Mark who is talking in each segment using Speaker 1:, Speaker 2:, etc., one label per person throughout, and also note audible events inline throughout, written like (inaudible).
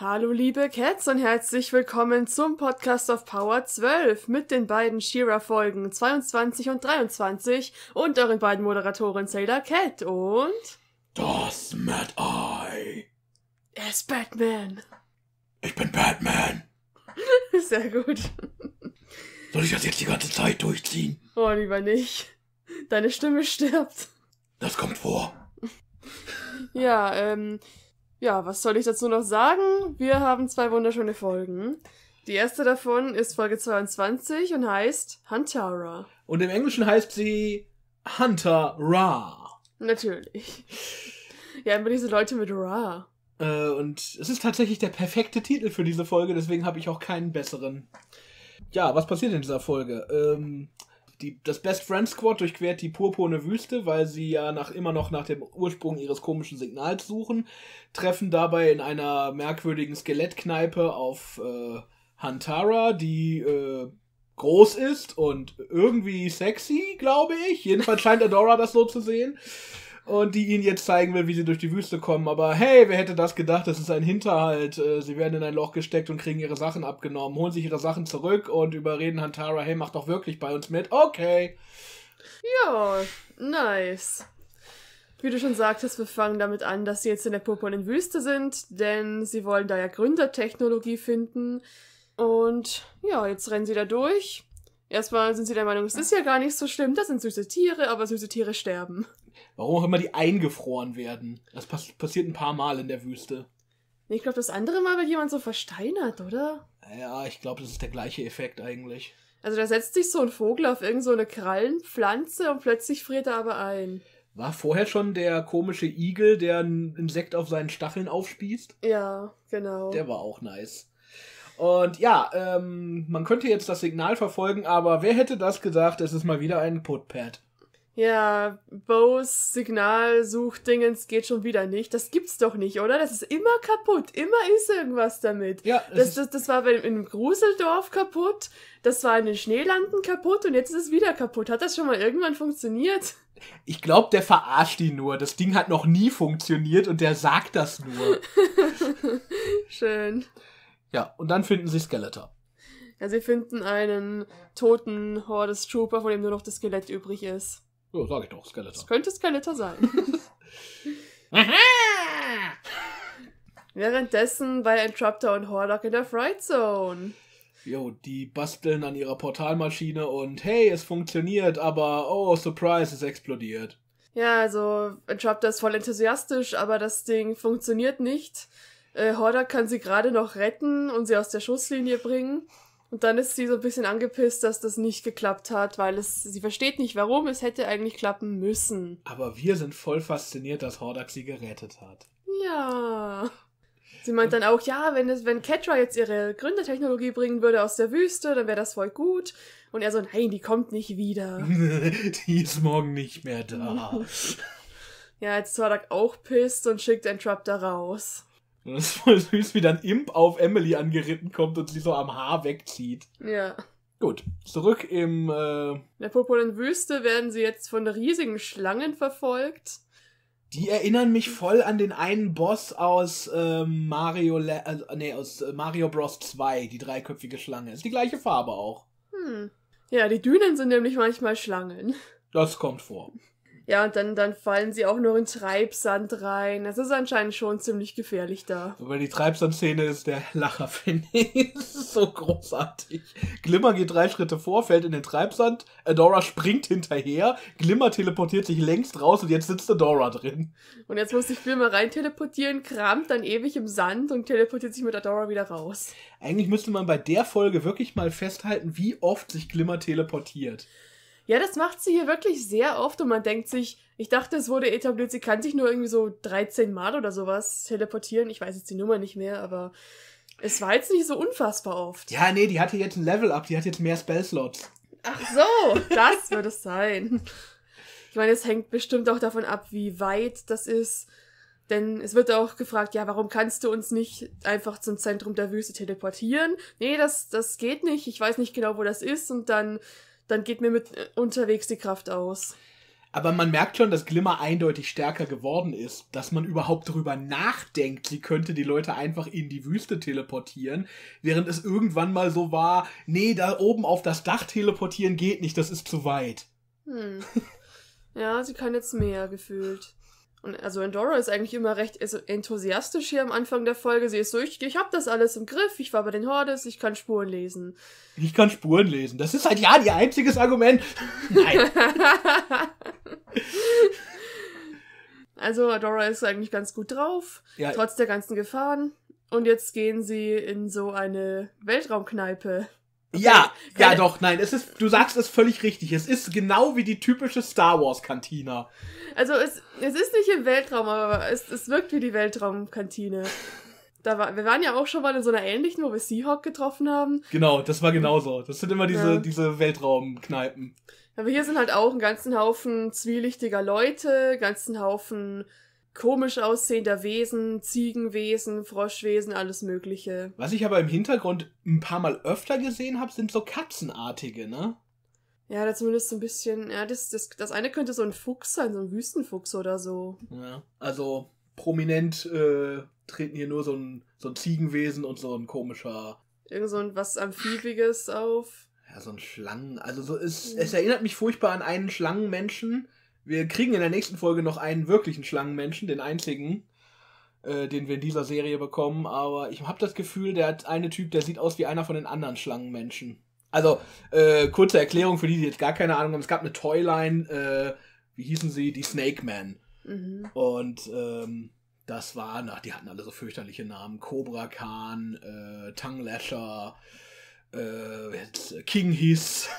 Speaker 1: Hallo liebe Cats und herzlich willkommen zum Podcast of Power 12 mit den beiden Shira-Folgen 22 und 23 und euren beiden Moderatoren Sailor Cat und
Speaker 2: Das Mad Eye.
Speaker 1: Er ist Batman. Ich bin Batman. (laughs) Sehr gut.
Speaker 2: Soll ich das jetzt die ganze Zeit durchziehen?
Speaker 1: Oh, lieber nicht. Deine Stimme stirbt. Das kommt vor. ja, ähm, ja, was soll ich dazu noch sagen? Wir haben zwei wunderschöne Folgen. Die erste davon ist Folge 22 und heißt Huntara.
Speaker 2: Und im Englischen heißt sie Hunter Ra.
Speaker 1: Natürlich. Ja, immer diese Leute mit Ra.
Speaker 2: Äh, und es ist tatsächlich der perfekte Titel für diese Folge, deswegen habe ich auch keinen besseren. Ja, was passiert in dieser Folge? Ähm, die, das Best Friend Squad durchquert die purpurne Wüste, weil sie ja nach, immer noch nach dem Ursprung ihres komischen Signals suchen, treffen dabei in einer merkwürdigen Skelettkneipe auf äh, Hantara, die äh, groß ist und irgendwie sexy, glaube ich. Jedenfalls scheint Adora das so zu sehen und die ihnen jetzt zeigen will, wie sie durch die Wüste kommen. Aber hey, wer hätte das gedacht? Das ist ein Hinterhalt. Äh, sie werden in ein Loch gesteckt und kriegen ihre Sachen abgenommen, holen sich ihre Sachen zurück und überreden Hantara, hey, mach doch wirklich bei uns mit. Okay.
Speaker 1: Ja, nice. Wie du schon sagtest, wir fangen damit an, dass sie jetzt in der purpurnen Wüste sind, denn sie wollen da ja Gründertechnologie finden. Und ja, jetzt rennen sie da durch. Erstmal sind sie der Meinung, es ist ja gar nicht so schlimm, das sind süße Tiere, aber süße Tiere sterben.
Speaker 2: Warum auch immer die eingefroren werden. Das pass passiert ein paar Mal in der Wüste.
Speaker 1: Ich glaube, das andere Mal wird jemand so versteinert, oder?
Speaker 2: Ja, ich glaube, das ist der gleiche Effekt eigentlich.
Speaker 1: Also da setzt sich so ein Vogel auf irgendeine so eine Krallenpflanze und plötzlich friert er aber ein.
Speaker 2: War vorher schon der komische Igel, der ein Insekt auf seinen Stacheln aufspießt?
Speaker 1: Ja, genau. Der
Speaker 2: war auch nice. Und ja, ähm, man könnte jetzt das Signal verfolgen, aber wer hätte das gesagt, Es ist mal wieder ein Putpad.
Speaker 1: Ja, Bows Signalsuchdingens geht schon wieder nicht. Das gibt's doch nicht, oder? Das ist immer kaputt. Immer ist irgendwas damit. Ja, das, das, das war im Gruseldorf kaputt. Das war in den Schneelanden kaputt und jetzt ist es wieder kaputt. Hat das schon mal irgendwann funktioniert?
Speaker 2: Ich glaube, der verarscht ihn nur. Das Ding hat noch nie funktioniert und der sagt das nur.
Speaker 1: (laughs) Schön.
Speaker 2: Ja, und dann finden sie Skeletor.
Speaker 1: Ja, sie finden einen toten Hordes Trooper, von dem nur noch das Skelett übrig ist.
Speaker 2: Ja, sag ich doch, Skeletor. Das
Speaker 1: könnte Skeletor sein. (laughs) (laughs) Währenddessen bei Entraptor und Horlock in der Fright Zone.
Speaker 2: Jo, die basteln an ihrer Portalmaschine und hey, es funktioniert, aber oh, surprise, es explodiert.
Speaker 1: Ja, also Entraptor ist voll enthusiastisch, aber das Ding funktioniert nicht. Äh, Hordak kann sie gerade noch retten und sie aus der Schusslinie bringen. Und dann ist sie so ein bisschen angepisst, dass das nicht geklappt hat, weil es, sie versteht nicht, warum es hätte eigentlich klappen müssen.
Speaker 2: Aber wir sind voll fasziniert, dass Hordak sie gerettet hat.
Speaker 1: Ja. Sie meint dann auch, ja, wenn es, wenn Ketra jetzt ihre Gründertechnologie bringen würde aus der Wüste, dann wäre das voll gut. Und er so, nein, die kommt nicht wieder. (laughs)
Speaker 2: die ist morgen nicht mehr da.
Speaker 1: (laughs) ja, jetzt ist Hordak auch pisst und schickt Entrap da raus.
Speaker 2: Und das ist voll süß, wie dann Imp auf Emily angeritten kommt und sie so am Haar wegzieht. Ja. Gut, zurück im... Äh, In
Speaker 1: der Popolen Wüste werden sie jetzt von riesigen Schlangen verfolgt.
Speaker 2: Die erinnern mich voll an den einen Boss aus ähm, Mario Le äh, nee, aus äh, Mario Bros 2, die dreiköpfige Schlange. Ist die gleiche Farbe auch. Hm.
Speaker 1: Ja, die Dünen sind nämlich manchmal Schlangen.
Speaker 2: Das kommt vor.
Speaker 1: Ja, und dann, dann fallen sie auch nur in Treibsand rein. Das ist anscheinend schon ziemlich gefährlich da.
Speaker 2: Aber die Treibsandszene ist der Lacher, (laughs) finde ich. Das ist so großartig. Glimmer geht drei Schritte vor, fällt in den Treibsand. Adora springt hinterher. Glimmer teleportiert sich längst raus und jetzt sitzt Adora drin.
Speaker 1: Und jetzt muss sich Glimmer rein teleportieren, kramt dann ewig im Sand und teleportiert sich mit Adora wieder raus.
Speaker 2: Eigentlich müsste man bei der Folge wirklich mal festhalten, wie oft sich Glimmer teleportiert.
Speaker 1: Ja, das macht sie hier wirklich sehr oft und man denkt sich, ich dachte, es wurde etabliert, sie kann sich nur irgendwie so 13 Mal oder sowas teleportieren. Ich weiß jetzt die Nummer nicht mehr, aber es war jetzt nicht so unfassbar oft.
Speaker 2: Ja, nee, die hatte jetzt ein Level-Up, die hat jetzt mehr Spell-Slots.
Speaker 1: Ach so, das wird es sein. Ich meine, es hängt bestimmt auch davon ab, wie weit das ist. Denn es wird auch gefragt, ja, warum kannst du uns nicht einfach zum Zentrum der Wüste teleportieren? Nee, das, das geht nicht. Ich weiß nicht genau, wo das ist. Und dann dann geht mir mit unterwegs die Kraft aus.
Speaker 2: Aber man merkt schon, dass Glimmer eindeutig stärker geworden ist, dass man überhaupt darüber nachdenkt, sie könnte die Leute einfach in die Wüste teleportieren, während es irgendwann mal so war, nee, da oben auf das Dach teleportieren geht nicht, das ist zu weit.
Speaker 1: Hm. Ja, sie kann jetzt mehr gefühlt. Und also Endora ist eigentlich immer recht enthusiastisch hier am Anfang der Folge. Sie ist so, ich, ich habe das alles im Griff, ich war bei den Hordes, ich kann Spuren lesen.
Speaker 2: Ich kann Spuren lesen. Das ist halt ja ihr einziges Argument. (laughs) Nein. (laughs)
Speaker 1: also Endora ist eigentlich ganz gut drauf, ja. trotz der ganzen Gefahren. Und jetzt gehen sie in so eine Weltraumkneipe.
Speaker 2: Okay. Ja, ja doch, nein, es ist, du sagst es völlig richtig. Es ist genau wie die typische Star Wars Kantine.
Speaker 1: Also es, es ist nicht im Weltraum, aber es, es wirkt wie die Weltraumkantine. Da war, wir waren ja auch schon mal in so einer ähnlichen, wo wir Seahawk getroffen haben.
Speaker 2: Genau, das war genauso. Das sind immer diese, ja. diese Weltraumkneipen.
Speaker 1: Aber hier sind halt auch einen ganzen Haufen zwielichtiger Leute, ganzen Haufen komisch aussehender Wesen, Ziegenwesen, Froschwesen, alles Mögliche.
Speaker 2: Was ich aber im Hintergrund ein paar Mal öfter gesehen habe, sind so katzenartige, ne?
Speaker 1: Ja, da zumindest so ein bisschen, ja, das, das, das eine könnte so ein Fuchs sein, so ein Wüstenfuchs oder so.
Speaker 2: Ja, also prominent äh, treten hier nur so ein, so ein Ziegenwesen und so ein komischer. Irgend so ein was Amphibiges auf. Ja, so ein Schlangen. Also so ist, hm. es erinnert mich furchtbar an einen Schlangenmenschen, wir kriegen in der nächsten Folge noch einen wirklichen Schlangenmenschen, den einzigen, äh, den wir in dieser Serie bekommen. Aber ich habe das Gefühl, der hat einen Typ, der sieht aus wie einer von den anderen Schlangenmenschen. Also, äh, kurze Erklärung für die, die jetzt gar keine Ahnung haben. Es gab eine Toyline, äh, wie hießen sie? Die Snake Man. Mhm. Und ähm, das war, ach, die hatten alle so fürchterliche Namen. Cobra Khan, äh, Tongue Lasher, äh, King hieß. (laughs)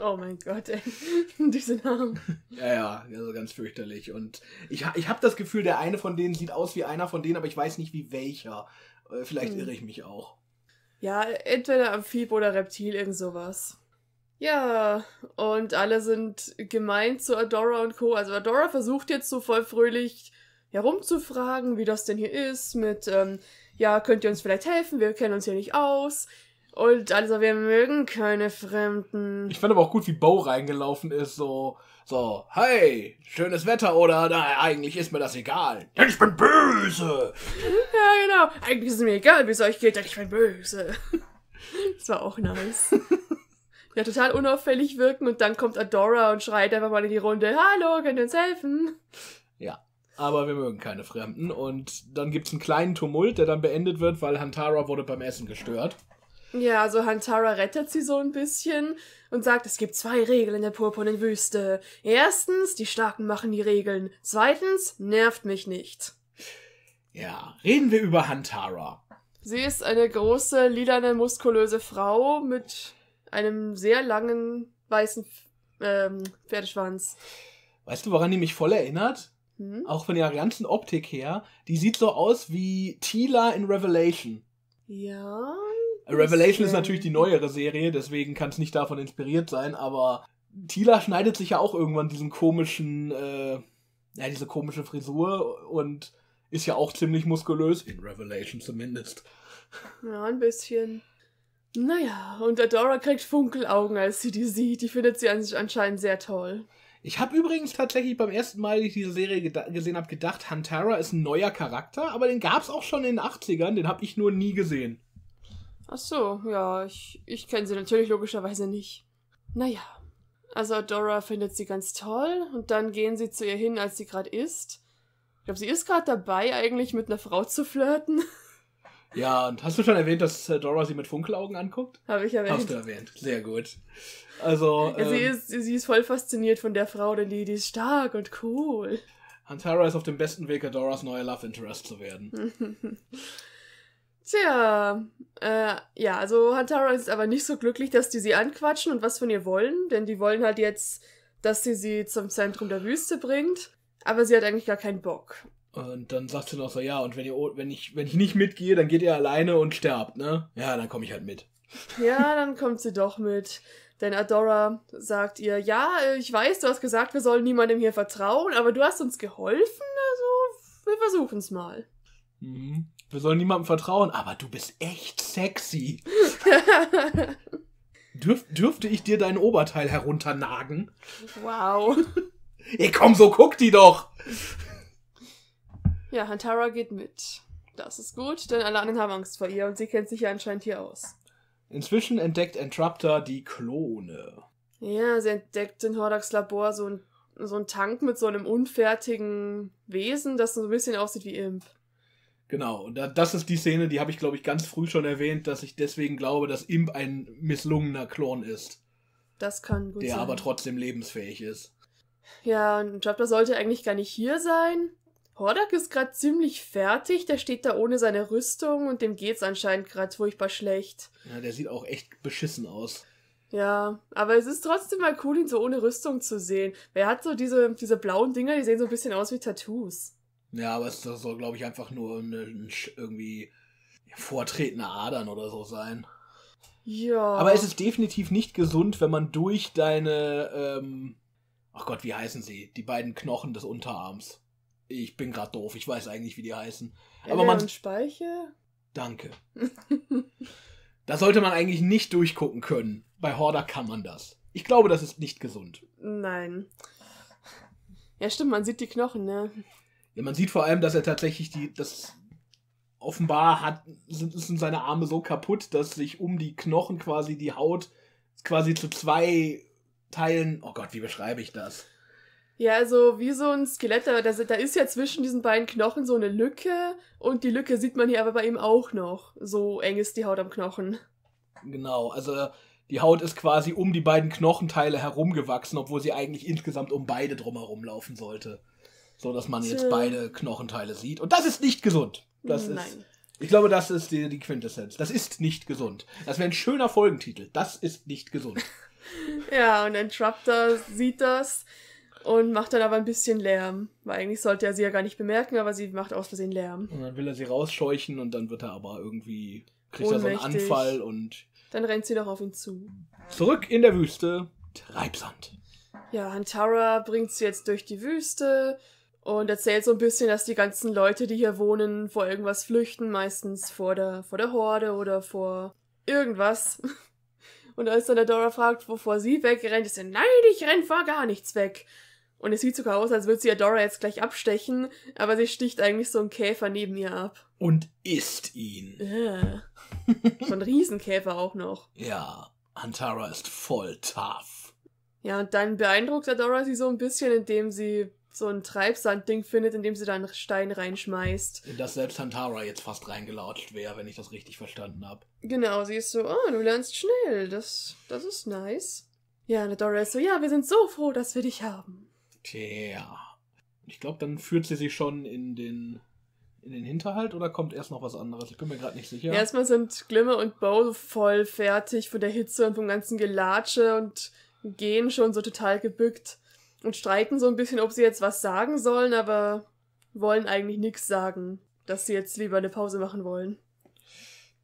Speaker 1: Oh mein Gott, ey. (laughs) diese Namen.
Speaker 2: (laughs) ja, ja, also ganz fürchterlich. Und ich, ich habe das Gefühl, der eine von denen sieht aus wie einer von denen, aber ich weiß nicht wie welcher. Äh, vielleicht hm. irre ich mich auch.
Speaker 1: Ja, entweder Amphib oder Reptil, irgend sowas. Ja, und alle sind gemeint zu Adora und Co. Also Adora versucht jetzt so voll fröhlich herumzufragen, wie das denn hier ist, mit, ähm, ja, könnt ihr uns vielleicht helfen, wir kennen uns hier nicht aus, und also wir mögen keine Fremden.
Speaker 2: Ich fand aber auch gut, wie Bo reingelaufen ist, so, so, hey, schönes Wetter oder, na, eigentlich ist mir das egal. Denn ich bin böse.
Speaker 1: Ja, genau. Eigentlich ist es mir egal, wie es euch geht, denn ich bin böse. (laughs) Das war auch nice. (laughs) ja, total unauffällig wirken und dann kommt Adora und schreit einfach mal in die Runde, hallo, könnt ihr uns helfen?
Speaker 2: Ja. Aber wir mögen keine Fremden. Und dann gibt's einen kleinen Tumult, der dann beendet wird, weil Hantara wurde beim Essen gestört.
Speaker 1: Ja, also Hantara rettet sie so ein bisschen und sagt, es gibt zwei Regeln in der purpurnen Wüste. Erstens, die Starken machen die Regeln. Zweitens, nervt mich nicht. Ja,
Speaker 2: reden wir über Hantara.
Speaker 1: Sie ist eine große, lilane, muskulöse Frau mit einem sehr langen, weißen ähm, Pferdeschwanz.
Speaker 2: Weißt du, woran die mich voll erinnert? Hm? Auch von ihrer ganzen Optik her. Die sieht so aus wie Tila in Revelation.
Speaker 1: Ja. Revelation ist natürlich
Speaker 2: die neuere Serie, deswegen kann es nicht davon inspiriert sein, aber Tila schneidet sich ja auch irgendwann diesen komischen, äh, ja, diese komische Frisur und ist ja auch ziemlich muskulös, in Revelation zumindest.
Speaker 1: Ja, ein bisschen. Naja, und Adora kriegt Funkelaugen, als sie die sieht. Die findet sie an sich anscheinend sehr toll.
Speaker 2: Ich habe übrigens tatsächlich beim ersten Mal, als ich diese Serie gesehen habe, gedacht, Huntara ist ein neuer Charakter, aber den gab es auch schon in den 80ern, den habe ich nur nie gesehen.
Speaker 1: Ach so, ja, ich, ich kenne sie natürlich logischerweise nicht. Naja. Also Adora findet sie ganz toll und dann gehen sie zu ihr hin, als sie gerade ist. Ich glaube, sie ist gerade dabei, eigentlich mit einer Frau zu flirten. (laughs)
Speaker 2: Ja, und hast du schon erwähnt, dass Dora sie mit Funkelaugen anguckt?
Speaker 1: Habe ich erwähnt. Hast du erwähnt.
Speaker 2: Sehr gut. Also. Ja, sie, ähm, ist,
Speaker 1: sie ist voll fasziniert von der Frau, denn die, die ist stark und cool.
Speaker 2: Hantara ist auf dem besten Weg, Adoras neue Love Interest zu werden. (laughs)
Speaker 1: Tja, äh, ja, also Hantara ist aber nicht so glücklich, dass die sie anquatschen und was von ihr wollen, denn die wollen halt jetzt, dass sie sie zum Zentrum der Wüste bringt, aber sie hat eigentlich gar keinen Bock.
Speaker 2: Und dann sagt sie noch so, ja, und wenn, ihr, wenn, ich, wenn ich nicht mitgehe, dann geht ihr alleine und sterbt, ne? Ja, dann komme ich halt mit.
Speaker 1: Ja, dann kommt sie doch mit. Denn Adora sagt ihr, ja, ich weiß, du hast gesagt, wir sollen niemandem hier vertrauen, aber du hast uns
Speaker 2: geholfen, also
Speaker 1: wir versuchen's mal.
Speaker 2: Mhm. Wir sollen niemandem vertrauen, aber du bist echt sexy. (laughs) Dürf, dürfte ich dir dein Oberteil herunternagen? Wow. (laughs) Ey, komm, so guck die doch!
Speaker 1: Ja, Hantara geht mit. Das ist gut, denn alle anderen haben Angst vor ihr und sie kennt sich ja anscheinend hier aus.
Speaker 2: Inzwischen entdeckt Entrapter die Klone.
Speaker 1: Ja, sie entdeckt in Hordaks Labor so einen so ein Tank mit so einem unfertigen Wesen, das so ein bisschen aussieht wie Imp.
Speaker 2: Genau, und das ist die Szene, die habe ich, glaube ich, ganz früh schon erwähnt, dass ich deswegen glaube, dass Imp ein misslungener Klon ist.
Speaker 1: Das kann gut der sein. Der aber
Speaker 2: trotzdem lebensfähig ist.
Speaker 1: Ja, und Chapter sollte eigentlich gar nicht hier sein. Hordak ist gerade ziemlich fertig, der steht da ohne seine Rüstung und dem geht's anscheinend gerade furchtbar schlecht.
Speaker 2: Ja, der sieht auch echt beschissen aus.
Speaker 1: Ja, aber es ist trotzdem mal cool, ihn so ohne Rüstung zu sehen. er hat so diese, diese blauen Dinger, die sehen so ein bisschen aus wie Tattoos.
Speaker 2: Ja, aber es soll, glaube ich, einfach nur eine, irgendwie vortretende Adern oder so sein.
Speaker 1: Ja. Aber es ist
Speaker 2: definitiv nicht gesund, wenn man durch deine, ähm, ach Gott, wie heißen sie? Die beiden Knochen des Unterarms. Ich bin gerade doof, ich weiß eigentlich, wie die heißen. Aber ja, man.
Speaker 1: Speiche?
Speaker 2: Danke. (laughs) da sollte man eigentlich nicht durchgucken können. Bei Horda kann man das. Ich glaube, das ist nicht gesund.
Speaker 1: Nein. Ja, stimmt, man sieht die Knochen,
Speaker 2: ne? Ja, man sieht vor allem, dass er tatsächlich die, das offenbar hat, sind, sind seine Arme so kaputt, dass sich um die Knochen quasi die Haut quasi zu zwei Teilen. Oh Gott, wie beschreibe ich das?
Speaker 1: Ja, also wie so ein Skelett, da, da ist ja zwischen diesen beiden Knochen so eine Lücke und die Lücke sieht man hier aber bei ihm auch noch. So eng ist die Haut am Knochen.
Speaker 2: Genau, also die Haut ist quasi um die beiden Knochenteile herumgewachsen, obwohl sie eigentlich insgesamt um beide drumherum laufen sollte. So dass man jetzt beide Knochenteile sieht. Und das ist nicht gesund. Das Nein. ist. Ich glaube, das ist die, die Quintessenz. Das ist nicht gesund. Das wäre ein schöner Folgentitel. Das ist nicht gesund.
Speaker 1: (laughs) ja, und dann Traptor sieht das und macht dann aber ein bisschen Lärm. Weil eigentlich sollte er sie ja gar nicht bemerken, aber sie macht aus Versehen Lärm.
Speaker 2: Und dann will er sie rausscheuchen und dann wird er aber irgendwie, kriegt Ohnmächtig. er so einen Anfall und.
Speaker 1: Dann rennt sie doch auf ihn zu.
Speaker 2: Zurück in der Wüste, Treibsand.
Speaker 1: Ja, Hantara bringt sie jetzt durch die Wüste und erzählt so ein bisschen, dass die ganzen Leute, die hier wohnen, vor irgendwas flüchten, meistens vor der, vor der Horde oder vor irgendwas. (laughs) Und als dann der Dora fragt, wovor sie wegrennt, ist sie, nein, ich renn vor gar nichts weg. Und es sieht sogar aus, als würde sie Adora jetzt gleich abstechen, aber sie sticht eigentlich so einen Käfer neben ihr ab.
Speaker 2: Und isst ihn.
Speaker 1: Äh. so ein Riesenkäfer auch noch.
Speaker 2: Ja, Antara ist voll tough.
Speaker 1: Ja, und dann beeindruckt Adora sie so ein bisschen, indem sie so ein Treibsandding findet, in dem sie dann Stein reinschmeißt.
Speaker 2: In das selbst Hantara jetzt fast reingelatscht wäre, wenn ich das richtig verstanden habe.
Speaker 1: Genau, sie ist so, oh, du lernst schnell, das, das ist nice. Ja, und Dora ist so, ja, wir sind so froh, dass wir dich haben.
Speaker 2: Tja. Ich glaube, dann führt sie sich schon in den in den Hinterhalt oder kommt erst noch was anderes? Ich bin mir gerade nicht sicher. Erstmal
Speaker 1: sind Glimmer und Bo voll fertig von der Hitze und vom ganzen Gelatsche und gehen schon so total gebückt und streiten so ein bisschen, ob sie jetzt was sagen sollen, aber wollen eigentlich nichts sagen, dass sie jetzt lieber eine Pause machen wollen.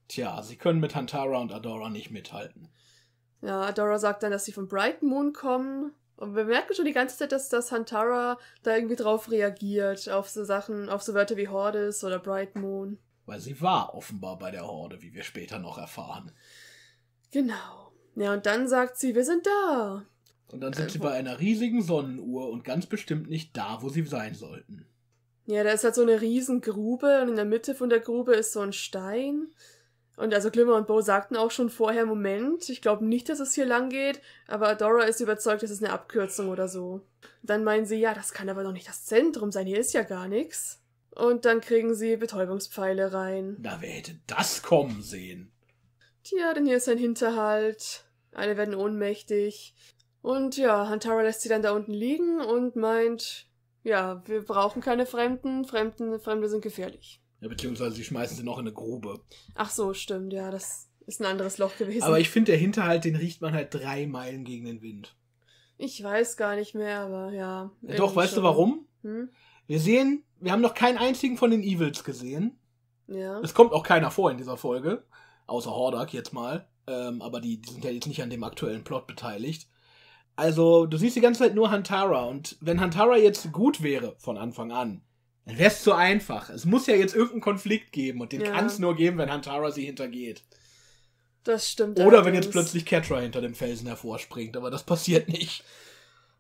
Speaker 2: Tja, sie können mit Hantara und Adora nicht mithalten.
Speaker 1: Ja, Adora sagt dann, dass sie vom Bright Moon kommen. Und wir merken schon die ganze Zeit, dass das Hantara da irgendwie drauf reagiert, auf so Sachen, auf so Wörter wie Hordes oder Bright Moon.
Speaker 2: Weil sie war offenbar bei der Horde, wie wir später noch erfahren.
Speaker 1: Genau. Ja, und dann sagt sie, wir sind da.
Speaker 2: Und dann sind sie bei einer riesigen Sonnenuhr und ganz bestimmt nicht da, wo sie sein sollten.
Speaker 1: Ja, da ist halt so eine riesen Grube und in der Mitte von der Grube ist so ein Stein. Und also Glimmer und Bo sagten auch schon vorher, Moment, ich glaube nicht, dass es hier lang geht, aber Dora ist überzeugt, das ist eine Abkürzung oder so. Dann meinen sie, ja, das kann aber doch nicht das Zentrum sein, hier ist ja gar nichts. Und dann kriegen sie Betäubungspfeile rein.
Speaker 2: Na, wer hätte das kommen sehen?
Speaker 1: Tja, denn hier ist ein Hinterhalt. Alle werden ohnmächtig. Und ja, Hantara lässt sie dann da unten liegen und meint, ja, wir brauchen keine Fremden, Fremden, Fremde sind gefährlich.
Speaker 2: Ja, beziehungsweise sie schmeißen sie noch in eine Grube.
Speaker 1: Ach so, stimmt, ja, das ist ein anderes Loch gewesen. Aber ich
Speaker 2: finde, der Hinterhalt, den riecht man halt drei Meilen gegen den Wind.
Speaker 1: Ich weiß gar nicht mehr, aber ja. ja doch, weißt schon. du warum? Hm?
Speaker 2: Wir sehen, wir haben noch keinen einzigen von den Evils gesehen. Ja. Es kommt auch keiner vor in dieser Folge, außer Hordak jetzt mal. Ähm, aber die, die sind ja jetzt nicht an dem aktuellen Plot beteiligt. Also, du siehst die ganze Zeit nur Hantara und wenn Hantara jetzt gut wäre von Anfang an, dann wäre es zu einfach. Es muss ja jetzt irgendeinen Konflikt geben und den ja. kann es nur geben, wenn Hantara sie hintergeht.
Speaker 1: Das stimmt. Oder allerdings. wenn jetzt plötzlich
Speaker 2: Catra hinter dem Felsen hervorspringt, aber das passiert nicht.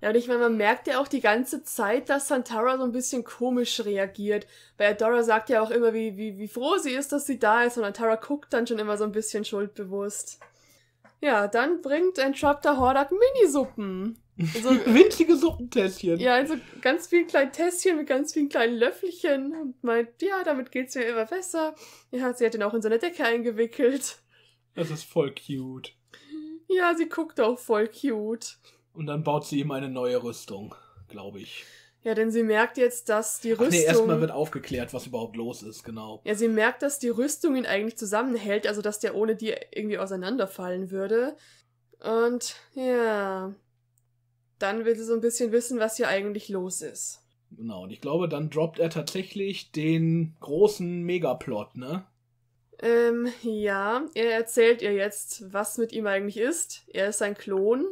Speaker 1: Ja, und ich meine, man merkt ja auch die ganze Zeit, dass Santara so ein bisschen komisch reagiert. Weil Adora sagt ja auch immer, wie, wie, wie froh sie ist, dass sie da ist. Und Santara guckt dann schon immer so ein bisschen schuldbewusst. Ja, dann bringt Entrapter Hordak Minisuppen.
Speaker 2: Also, (laughs) Winzige Suppentässchen. Ja,
Speaker 1: also ganz vielen kleinen Tässchen mit ganz vielen kleinen Löffelchen und meint, ja, damit geht's mir immer besser. Ja, sie hat ihn auch in seine Decke eingewickelt.
Speaker 2: Das ist voll cute.
Speaker 1: Ja, sie guckt auch voll cute.
Speaker 2: Und dann baut sie ihm eine neue Rüstung, glaube ich.
Speaker 1: Ja, denn sie merkt jetzt, dass die Rüstung. Ach nee, erstmal wird
Speaker 2: aufgeklärt, was überhaupt los ist, genau. Ja,
Speaker 1: sie merkt, dass die Rüstung ihn eigentlich zusammenhält, also dass der ohne die irgendwie auseinanderfallen würde. Und ja. Dann will sie so ein bisschen wissen, was hier eigentlich los ist.
Speaker 2: Genau, und ich glaube, dann droppt er tatsächlich den großen Megaplot, ne?
Speaker 1: Ähm, ja, er erzählt ihr jetzt, was mit ihm eigentlich ist. Er ist ein Klon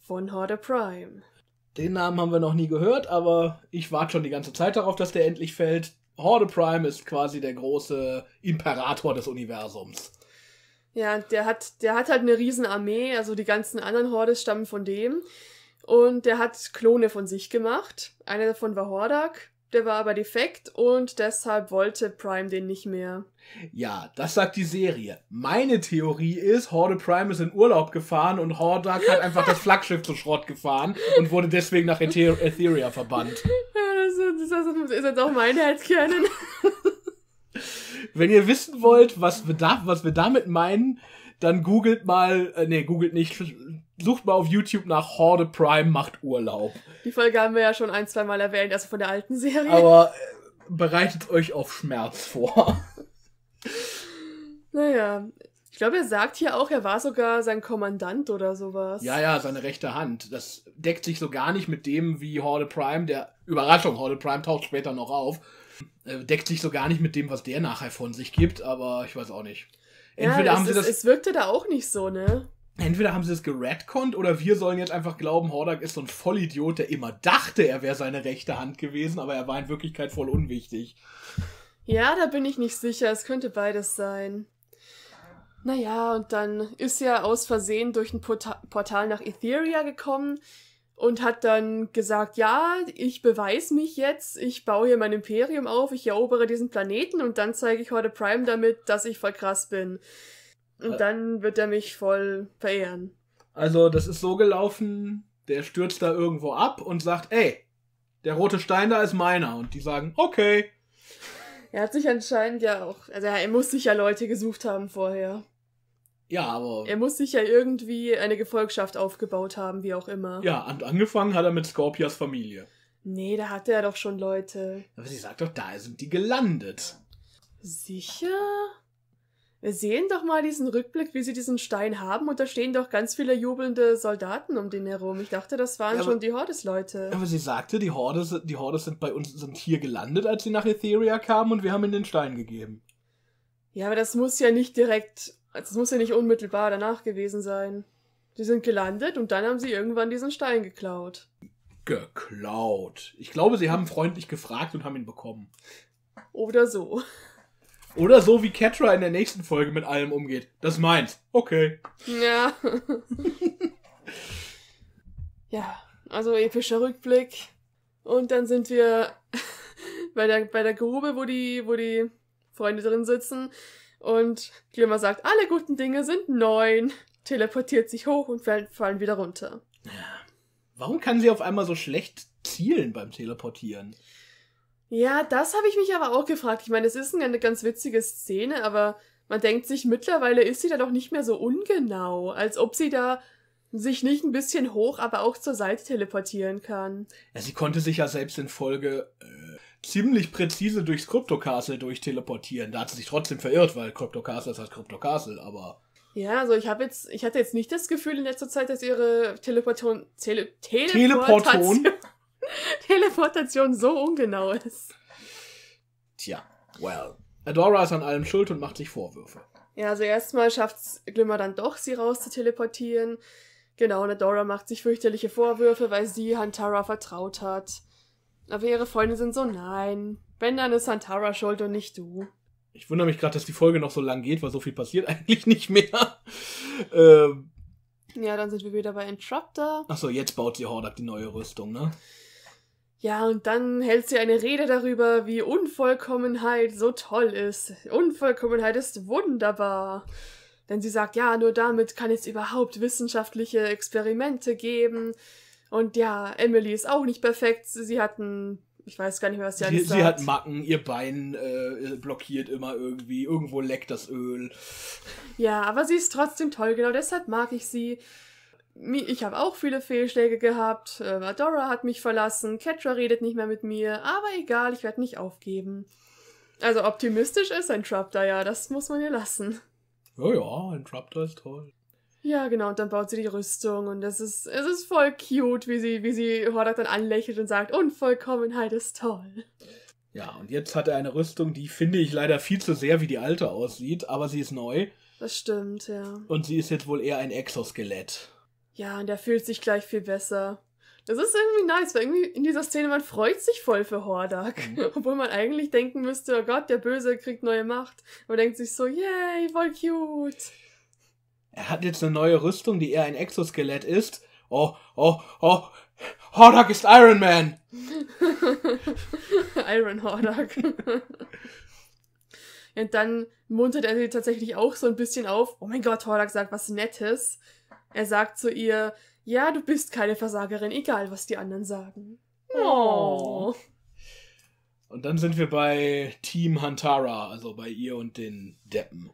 Speaker 2: von Horde Prime. Den Namen haben wir noch nie gehört, aber ich warte schon die ganze Zeit darauf, dass der endlich fällt. Horde Prime ist quasi der große Imperator des Universums.
Speaker 1: Ja, der hat, der hat halt eine riesen Armee, also die ganzen anderen Hordes stammen von dem. Und der hat Klone von sich gemacht. Einer davon war Hordak. Der war aber defekt und deshalb wollte Prime den nicht mehr.
Speaker 2: Ja, das sagt die Serie. Meine Theorie ist, Horde Prime ist in Urlaub gefahren und Hordak hat einfach das (laughs) Flaggschiff zu Schrott gefahren und wurde deswegen nach Aether Etheria verbannt. (laughs)
Speaker 1: Ja, das, das ist jetzt auch mein Herzkernen.
Speaker 2: (laughs) Wenn ihr wissen wollt, was wir, da, was wir damit meinen, dann googelt mal, äh, nee, googelt nicht, sucht mal auf YouTube nach Horde Prime macht Urlaub.
Speaker 1: Die Folge haben wir ja schon ein, zwei Mal erwähnt, also von der alten Serie. Aber
Speaker 2: äh, bereitet euch auf Schmerz vor. (laughs)
Speaker 1: Naja, ich glaube, er sagt hier auch, er war sogar sein Kommandant oder sowas. Ja, ja,
Speaker 2: seine rechte Hand. Das deckt sich so gar nicht mit dem, wie Horde Prime, der Überraschung, Horde Prime taucht später noch auf, äh, deckt sich so gar nicht mit dem, was der nachher von sich gibt, aber ich weiß auch nicht. Entweder ja, haben es, sie das. Es
Speaker 1: wirkte da auch nicht so, ne?
Speaker 2: entweder haben sie es geradconnt oder wir sollen jetzt einfach glauben, Hordak ist so ein Vollidiot, der immer dachte, er wäre seine rechte Hand gewesen, aber er war in Wirklichkeit voll unwichtig.
Speaker 1: Ja, da bin ich nicht sicher. Es könnte beides sein. Naja, und dann ist er aus Versehen durch ein Porta Portal nach Etheria gekommen und hat dann gesagt, ja, ich beweise mich jetzt, ich baue hier mein Imperium auf, ich erobere diesen Planeten und dann zeige ich heute Prime damit, dass ich voll krass bin. Äh, und dann wird er mich voll verehren.
Speaker 2: Also, das ist so gelaufen, der stürzt da irgendwo ab und sagt, ey, der rote Stein da ist meiner. Und die sagen, okay.
Speaker 1: Er hat sich anscheinend ja auch, also er muss sich ja Leute gesucht haben vorher.
Speaker 2: Ja, aber. Er
Speaker 1: muss sich ja irgendwie eine Gefolgschaft aufgebaut haben, wie auch immer. Ja,
Speaker 2: und angefangen hat er mit Scorpias Familie.
Speaker 1: Nee, da hatte er doch schon Leute.
Speaker 2: Aber sie sagt doch, da sind die gelandet.
Speaker 1: Sicher? wir sehen doch mal diesen Rückblick, wie sie diesen Stein haben und da stehen doch ganz viele jubelnde Soldaten um den herum. Ich dachte, das waren ja, aber, schon die Hordes-Leute. Aber
Speaker 2: sie sagte, die Hordes, die Hordes sind bei uns, sind hier gelandet, als sie nach Etheria kamen und wir haben ihnen den Stein gegeben.
Speaker 1: Ja, aber das muss ja nicht direkt, das muss ja nicht unmittelbar danach gewesen sein. Sie sind gelandet und dann haben sie irgendwann diesen Stein geklaut.
Speaker 2: Geklaut. Ich glaube, sie haben freundlich gefragt und haben ihn bekommen. Oder so. Oder so wie Catra in der nächsten Folge mit allem umgeht. Das meint. Okay.
Speaker 1: Ja. (laughs) ja, also epischer Rückblick. Und dann sind wir (laughs) bei der, bei der Grube, wo die, wo die Freunde drin sitzen. Und Glimmer sagt, alle guten Dinge sind neun. Teleportiert sich hoch und fallen wieder runter.
Speaker 2: Warum kann sie auf einmal so schlecht zielen beim Teleportieren?
Speaker 1: Ja, das habe ich mich aber auch gefragt. Ich meine, es ist eine ganz witzige Szene, aber man denkt sich, mittlerweile ist sie da doch nicht mehr so ungenau, als ob sie da sich nicht ein bisschen hoch, aber auch zur Seite teleportieren kann.
Speaker 2: Ja, sie konnte sich ja selbst in Folge äh, ziemlich präzise durchs Crypto Castle durchteleportieren. Da hat sie sich trotzdem verirrt, weil Crypto Castle ist halt Crypto Castle, aber.
Speaker 1: Ja, also ich habe jetzt, ich hatte jetzt nicht das Gefühl in letzter Zeit, dass ihre Teleportation, Tele Teleportation (laughs) Teleportation so ungenau
Speaker 2: ist. Tja, well. Adora ist an allem schuld und macht sich Vorwürfe.
Speaker 1: Ja, also erstmal schafft es Glimmer dann doch, sie raus zu teleportieren. Genau, und Adora macht sich fürchterliche Vorwürfe, weil sie Hantara vertraut hat. Aber ihre Freunde sind so, nein, wenn dann ist Hantara schuld und nicht du.
Speaker 2: Ich wundere mich gerade, dass die Folge noch so lang geht, weil so viel passiert (laughs) eigentlich nicht mehr. ähm.
Speaker 1: Ja, dann sind wir wieder bei Entraptor.
Speaker 2: Achso, jetzt baut sie Hordak die neue Rüstung, ne?
Speaker 1: Ja, und dann hält sie eine Rede darüber, wie Unvollkommenheit so toll ist. Unvollkommenheit ist wunderbar. Denn sie sagt, ja, nur damit kann es überhaupt wissenschaftliche Experimente geben. Und ja, Emily ist auch nicht perfekt. Sie hat ein, ich weiß gar nicht mehr, was sie, sie alles Sie hat
Speaker 2: Macken, ihr Bein äh, blockiert immer irgendwie, irgendwo leckt das Öl.
Speaker 1: Ja, aber sie ist trotzdem toll, genau deshalb mag ich sie ich habe auch viele Fehlschläge gehabt. Äh, Adora hat mich verlassen. Ketra redet nicht mehr mit mir. Aber egal, ich werde nicht aufgeben. Also optimistisch ist ein Traptor, ja. Das muss man ihr lassen.
Speaker 2: Ja, ja, ein Traptor ist toll.
Speaker 1: Ja, genau, und dann baut sie die Rüstung und das ist, es ist voll cute, wie sie, wie sie Hordak dann anlächelt und sagt, Unvollkommenheit ist toll.
Speaker 2: Ja, und jetzt hat er eine Rüstung, die finde ich leider viel zu sehr wie die alte aussieht, aber sie ist neu.
Speaker 1: Das stimmt, ja.
Speaker 2: Und sie ist jetzt wohl eher ein Exoskelett.
Speaker 1: Ja, und er fühlt sich gleich viel besser. Das ist irgendwie nice, weil irgendwie in dieser Szene, man freut sich voll für Hordak. Mhm. (laughs) Obwohl man eigentlich denken müsste, oh Gott, der Böse kriegt neue Macht. Aber denkt sich so, yay, voll
Speaker 2: cute. Er hat jetzt eine neue Rüstung, die eher ein Exoskelett ist. Oh, oh, oh, Hordak ist Iron Man!
Speaker 1: (laughs) Iron Hordak. (laughs) Und dann muntert er sie tatsächlich auch so ein bisschen auf. Oh mein Gott, Hordak sagt was Nettes. Er sagt zu ihr, ja, du bist keine Versagerin, egal was die anderen sagen.
Speaker 2: Oh. oh. Und dann sind wir bei Team Hantara, also bei ihr und den Deppen.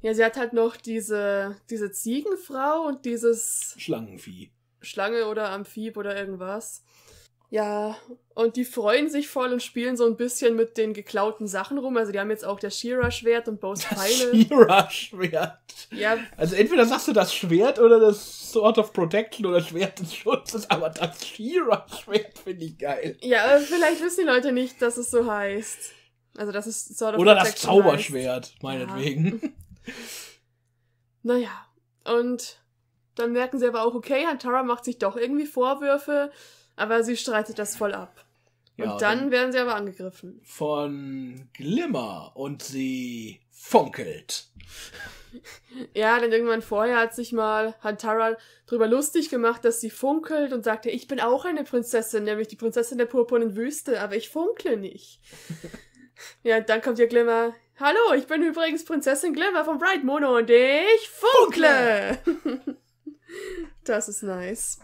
Speaker 1: Ja, sie hat halt noch diese, diese Ziegenfrau und dieses.
Speaker 2: Schlangenvieh.
Speaker 1: Schlange oder Amphib oder irgendwas. Ja, und die freuen sich voll und spielen so ein bisschen mit den geklauten Sachen rum. Also die haben jetzt auch das Shira-Schwert und Bows Pfeile.
Speaker 2: Shira-Schwert. Ja. Also entweder sagst du das Schwert oder das Sword of Protection oder Schwert des Schutzes, aber das Shira-Schwert finde ich geil.
Speaker 1: Ja, vielleicht wissen die Leute nicht, dass es so heißt. Also das ist Sword of oder Protection. Oder das Zauberschwert, heißt. meinetwegen. Ja. (laughs) naja, und dann merken sie aber auch, okay, Hantara macht sich doch irgendwie Vorwürfe. Aber sie streitet das voll ab. und ja, dann werden sie aber angegriffen.
Speaker 2: Von Glimmer und sie funkelt.
Speaker 1: Ja, denn irgendwann vorher hat sich mal Hantara drüber lustig gemacht, dass sie funkelt und sagte, ich bin auch eine Prinzessin, nämlich die Prinzessin der purpurnen Wüste, aber ich funkle nicht. (laughs) ja, dann kommt ihr Glimmer, hallo, ich bin übrigens Prinzessin Glimmer von Bright Mono und ich funkle! funkle. (laughs) das ist nice.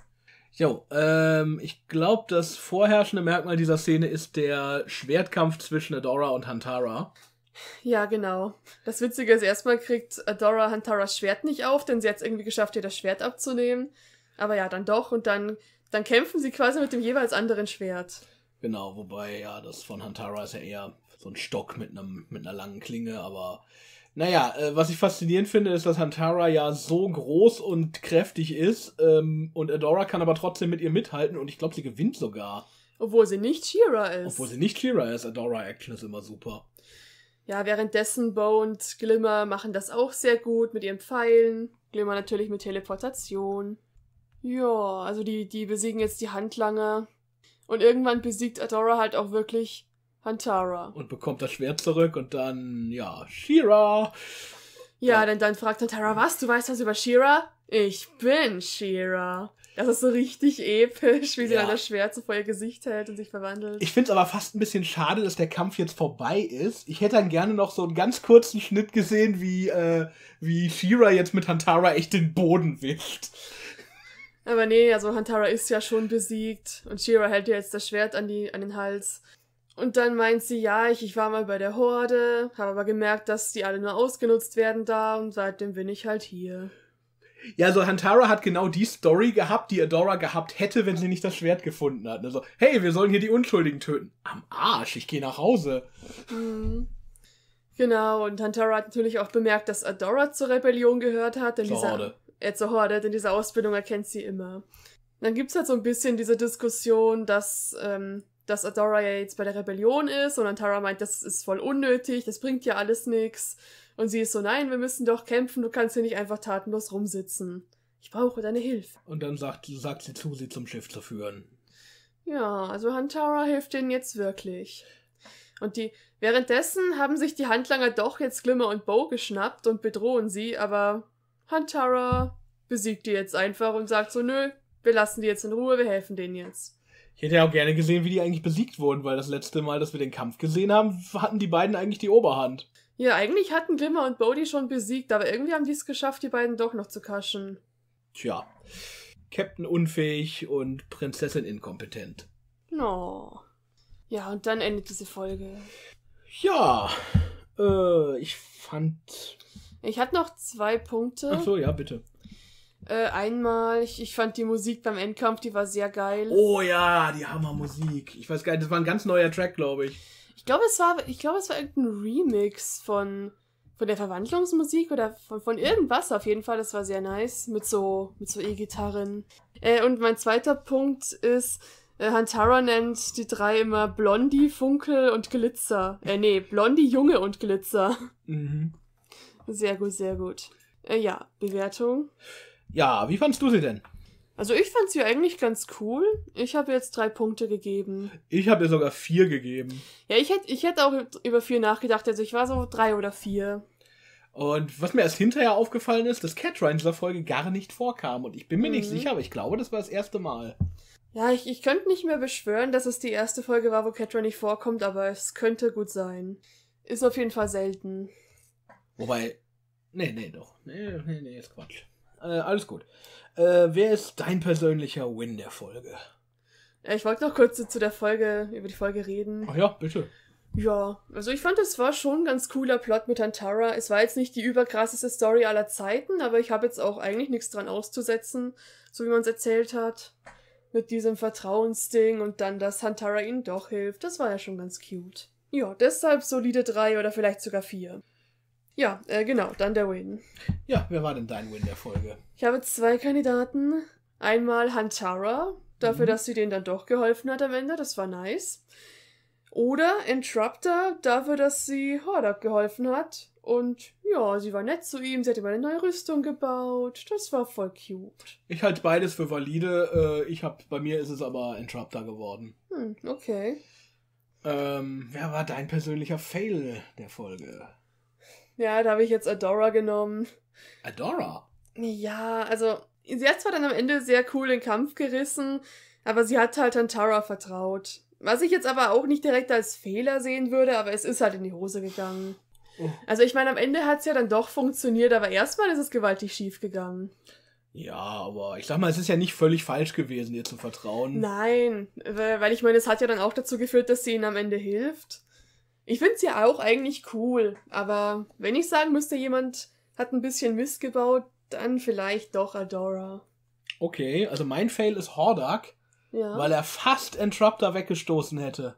Speaker 2: Jo, ähm, ich glaube, das vorherrschende Merkmal dieser Szene ist der Schwertkampf zwischen Adora und Hantara.
Speaker 1: Ja, genau. Das Witzige ist, erstmal kriegt Adora Hantaras Schwert nicht auf, denn sie hat es irgendwie geschafft, ihr das Schwert abzunehmen. Aber ja, dann doch. Und dann, dann kämpfen sie quasi mit dem jeweils anderen Schwert.
Speaker 2: Genau, wobei ja, das von Hantara ist ja eher so ein Stock mit, einem, mit einer langen Klinge, aber naja, äh, was ich faszinierend finde, ist, dass Hantara ja so groß und kräftig ist ähm, und Adora kann aber trotzdem mit ihr mithalten und ich glaube, sie gewinnt sogar. Obwohl sie nicht Shira ist. Obwohl sie nicht Shira ist, Adora Action ist immer super.
Speaker 1: Ja, währenddessen Bo und Glimmer machen das auch sehr gut mit ihren Pfeilen. Glimmer natürlich mit Teleportation. Ja, also die, die besiegen jetzt die Handlanger. Und irgendwann besiegt Adora halt auch wirklich Hantara.
Speaker 2: Und bekommt das Schwert zurück und dann, ja,
Speaker 1: Shira. Ja, ja. denn dann fragt Hantara, was? Du weißt was über Shira? Ich bin Shira. Das ist so richtig episch, wie sie ja. dann das Schwert so vor ihr Gesicht hält und sich verwandelt.
Speaker 2: Ich finde es aber fast ein bisschen schade, dass der Kampf jetzt vorbei ist. Ich hätte dann gerne noch so einen ganz kurzen Schnitt gesehen, wie, äh, wie Shira jetzt mit Hantara echt den Boden wischt.
Speaker 1: Aber nee, also Hantara ist ja schon besiegt und Shira hält ihr jetzt das Schwert an, die, an den Hals. Und dann meint sie, ja, ich, ich war mal bei der Horde, habe aber gemerkt, dass die alle nur ausgenutzt werden da und seitdem bin ich halt hier.
Speaker 2: Ja, also Hantara hat genau die Story gehabt, die Adora gehabt hätte, wenn sie nicht das Schwert gefunden hat. Also, hey, wir sollen hier die Unschuldigen töten.
Speaker 1: Am Arsch,
Speaker 2: ich gehe nach Hause.
Speaker 1: Mhm. Genau, und Hantara hat natürlich auch bemerkt, dass Adora zur Rebellion gehört hat. Denn zur dieser, Horde. Äh, zur Horde, denn diese Ausbildung erkennt sie immer. Dann gibt's halt so ein bisschen diese Diskussion, dass ähm, dass Adora ja jetzt bei der Rebellion ist und dann meint, das ist voll unnötig, das bringt ja alles nichts. Und sie ist so, nein, wir müssen doch kämpfen, du kannst hier nicht einfach tatenlos rumsitzen. Ich brauche deine Hilfe.
Speaker 2: Und dann sagt, sagt sie zu, sie zum Schiff zu führen.
Speaker 1: Ja, also Hantara hilft denen jetzt wirklich. Und die, währenddessen haben sich die Handlanger doch jetzt Glimmer und Bo geschnappt und bedrohen sie, aber Hantara besiegt die jetzt einfach und sagt so, nö, wir lassen die jetzt in Ruhe, wir helfen denen jetzt.
Speaker 2: Ich hätte ja auch gerne gesehen, wie die eigentlich besiegt wurden, weil das letzte Mal, dass wir den Kampf gesehen haben, hatten die beiden eigentlich die Oberhand.
Speaker 1: Ja, eigentlich hatten Glimmer und Bodhi schon besiegt, aber irgendwie haben die es geschafft, die beiden doch noch zu kaschen.
Speaker 2: Tja. Captain unfähig und Prinzessin inkompetent.
Speaker 1: No. Ja, und dann endet diese Folge.
Speaker 2: Ja. Äh, ich fand.
Speaker 1: Ich hatte noch zwei Punkte. Ach so, ja, bitte. Äh, einmal, ich, ich fand die Musik beim Endkampf, die war sehr geil. Oh
Speaker 2: ja, die Hammermusik. Ich weiß gar nicht, das war ein ganz neuer Track, glaube ich.
Speaker 1: Ich glaube, es war, ich glaube, es war irgendein Remix von, von der Verwandlungsmusik oder von, von irgendwas auf jeden Fall. Das war sehr nice mit so, mit so E-Gitarren. Äh, und mein zweiter Punkt ist, äh, Hantara nennt die drei immer Blondie, Funkel und Glitzer. Äh, nee, Blondie, Junge und Glitzer. Mhm. Sehr gut, sehr gut. Äh, ja, Bewertung.
Speaker 2: Ja, wie fandst du sie denn?
Speaker 1: Also ich fand sie eigentlich ganz cool. Ich habe jetzt drei Punkte gegeben.
Speaker 2: Ich habe ihr sogar vier gegeben.
Speaker 1: Ja, ich hätte ich hätt auch über vier nachgedacht. Also ich war so drei oder vier.
Speaker 2: Und was mir erst hinterher aufgefallen ist, dass Catra in dieser Folge gar nicht vorkam. Und ich bin mir mhm. nicht sicher, aber ich glaube, das war das erste Mal.
Speaker 1: Ja, ich, ich könnte nicht mehr beschwören, dass es die erste Folge war, wo Catra nicht vorkommt, aber es könnte gut sein. Ist auf jeden Fall selten.
Speaker 2: Wobei. Nee, nee, doch. Nee, nee, nee, ist Quatsch. Äh, alles gut. Äh, wer ist dein persönlicher Win der Folge?
Speaker 1: Ich wollte noch kurz zu der Folge, über die Folge reden. Ach ja, bitte. Ja, also ich fand, es war schon ein ganz cooler Plot mit Antara. Es war jetzt nicht die überkrasseste Story aller Zeiten, aber ich habe jetzt auch eigentlich nichts dran auszusetzen, so wie man es erzählt hat. Mit diesem Vertrauensding und dann, dass Antara ihnen doch hilft. Das war ja schon ganz cute. Ja, deshalb solide drei oder vielleicht sogar vier. Ja, äh, genau, dann der
Speaker 2: Win. Ja, wer war denn dein Win der Folge?
Speaker 1: Ich habe zwei Kandidaten. Einmal Hantara, dafür, mhm. dass sie denen dann doch geholfen hat am Ende, das war nice. Oder Entraptor, dafür, dass sie Hordak geholfen hat. Und ja, sie war nett zu ihm, sie hat ihm eine neue Rüstung gebaut. Das war voll cute.
Speaker 2: Ich halte beides für valide. Äh, ich hab, bei mir ist es aber Entraptor geworden.
Speaker 1: Hm, okay.
Speaker 2: Ähm, wer war dein persönlicher Fail der Folge?
Speaker 1: Ja, da habe ich jetzt Adora genommen. Adora? Ja, also sie hat zwar dann am Ende sehr cool den Kampf gerissen, aber sie hat halt an Tara vertraut. Was ich jetzt aber auch nicht direkt als Fehler sehen würde, aber es ist halt in die Hose gegangen. Oh. Also ich meine, am Ende hat es ja dann doch funktioniert, aber erstmal ist es gewaltig schief gegangen.
Speaker 2: Ja, aber ich sag mal, es ist ja nicht völlig falsch gewesen, ihr zu vertrauen.
Speaker 1: Nein, weil ich meine, es hat ja dann auch dazu geführt, dass sie ihnen am Ende hilft. Ich finde es ja auch eigentlich cool, aber wenn ich sagen müsste, jemand hat ein bisschen Mist gebaut, dann vielleicht doch Adora.
Speaker 2: Okay, also mein Fail ist Hordak, ja. weil er fast Entraptor weggestoßen hätte.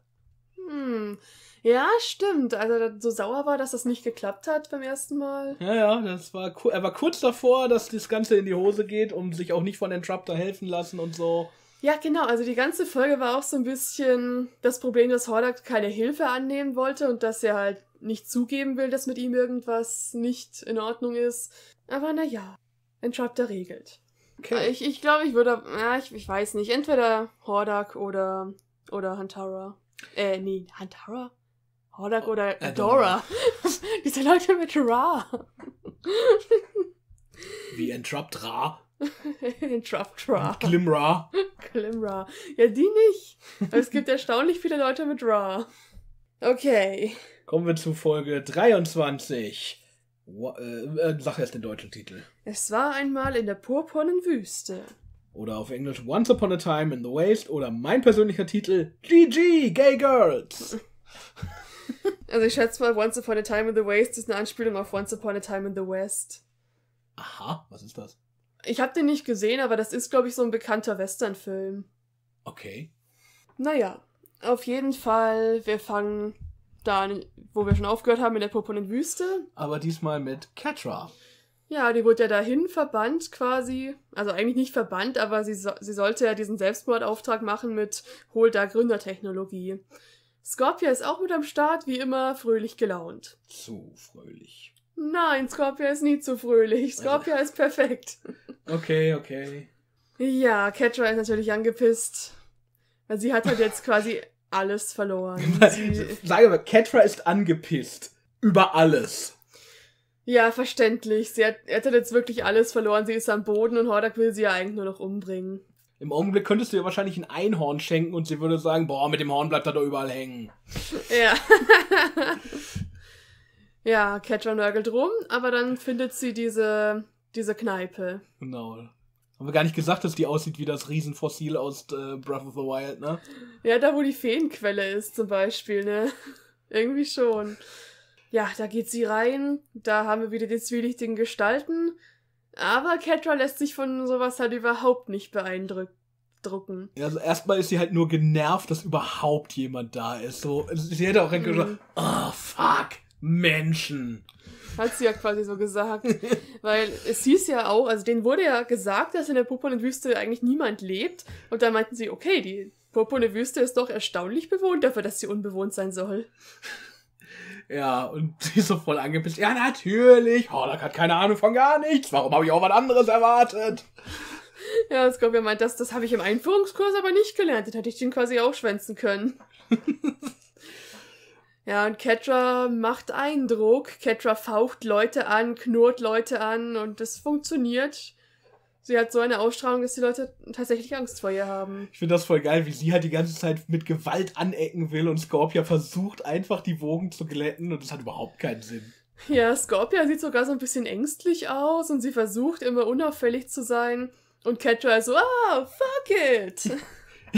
Speaker 1: Hm. Ja, stimmt. Also er so sauer war, dass das nicht geklappt hat beim ersten Mal.
Speaker 2: Ja, ja, das war er war kurz davor, dass das Ganze in die Hose geht, um sich auch nicht von Entraptor helfen lassen und so.
Speaker 1: Ja, genau. Also die ganze Folge war auch so ein bisschen das Problem, dass Hordak keine Hilfe annehmen wollte und dass er halt nicht zugeben will, dass mit ihm irgendwas nicht in Ordnung ist. Aber naja, Entrapter regelt. Okay. Ich, ich glaube, ich würde. Ja, ich, ich weiß nicht. Entweder Hordak oder, oder Hantara. Äh, nee, Hantara? Hordak oder
Speaker 2: Adora. Äh, Adora.
Speaker 1: (laughs) Diese Leute mit Ra.
Speaker 2: Wie Entrapt Ra?
Speaker 1: Den (laughs) Truff-Tra.
Speaker 2: Glimra.
Speaker 1: Glimra. Ja, die nicht. Aber es gibt erstaunlich viele Leute mit Ra.
Speaker 2: Okay. Kommen wir zu Folge 23. What, äh, äh, sag erst den deutschen Titel.
Speaker 1: Es war einmal in der purpurnen Wüste.
Speaker 2: Oder auf Englisch Once Upon a Time in the Waste oder mein persönlicher Titel GG, Gay Girls. (laughs)
Speaker 1: Also ich schätze mal, Once Upon a Time in the Waste ist eine Anspielung auf Once Upon a Time in the West.
Speaker 2: Aha, was ist das?
Speaker 1: Ich habe den nicht gesehen, aber das ist, glaube ich, so ein bekannter Westernfilm. Okay. Naja, auf jeden Fall, wir fangen da wo wir schon aufgehört haben, in der Poponen Wüste.
Speaker 2: Aber diesmal mit Catra.
Speaker 1: Ja, die wurde ja dahin verbannt quasi. Also eigentlich nicht verbannt, aber sie, so sie sollte ja diesen Selbstmordauftrag machen mit Hol da Gründertechnologie. Scorpia ist auch mit am Start, wie immer, fröhlich gelaunt. Zu fröhlich. Nein, Scorpia ist nie zu fröhlich. Also Scorpia also, ist perfekt. (laughs)
Speaker 2: Okay, okay.
Speaker 1: Ja, Catra ist natürlich angepisst. Weil sie hat halt jetzt quasi (laughs) alles verloren.
Speaker 2: Sie Sage mal, Catra ist angepisst. Über alles.
Speaker 1: Ja, verständlich. Sie hat, hat jetzt wirklich alles verloren. Sie ist am Boden und Hordak will sie ja eigentlich nur noch umbringen.
Speaker 2: Im Augenblick könntest du ihr wahrscheinlich ein Einhorn schenken und sie würde sagen, boah, mit dem Horn bleibt er doch überall hängen.
Speaker 1: (laughs) Ja. (laughs) ja, Catra nörgelt rum, aber dann findet sie diese diese Kneipe.
Speaker 2: Genau. Haben wir gar nicht gesagt, dass die aussieht wie das Riesenfossil aus äh, Breath of the Wild, ne?
Speaker 1: Ja, da wo die Feenquelle ist zum Beispiel, ne? (laughs) Irgendwie schon. Ja, da geht sie rein, da haben wir wieder den zwielichtigen Gestalten, aber Catra lässt sich von sowas halt überhaupt nicht beeindrucken.
Speaker 2: Also erstmal ist sie halt nur genervt, dass überhaupt jemand da ist. So, sie hätte auch mhm. gesagt, oh fuck, Menschen.
Speaker 1: (laughs) Hat sie ja quasi so gesagt. Weil es hieß ja auch, also denen wurde ja gesagt, dass in der purpurnen Wüste eigentlich niemand lebt. Und da meinten sie, okay, die purpurne Wüste ist doch erstaunlich bewohnt dafür, dass sie unbewohnt sein soll.
Speaker 2: (laughs) Ja, und (laughs) sie ist so voll angepisst. Ja, natürlich. Hordak oh, hat keine Ahnung von gar nichts. Warum habe ich auch was anderes erwartet?
Speaker 1: Ja, Scorpion meint, das, das habe ich im Einführungskurs aber nicht gelernt. Den hätte ich den quasi auch schwänzen können. Ja, und Ketra macht Eindruck. Ketra faucht Leute an, knurrt Leute an und es funktioniert. Sie hat so eine Ausstrahlung, dass die Leute tatsächlich Angst vor ihr haben.
Speaker 2: Ich finde das voll geil, wie sie halt die ganze Zeit mit Gewalt anecken will und Scorpia versucht einfach die Wogen zu glätten und das hat überhaupt keinen Sinn.
Speaker 1: Ja, Scorpia sieht sogar so ein bisschen ängstlich aus und sie versucht immer unauffällig zu sein und Ketra ist so, ah, fuck
Speaker 2: it. (laughs)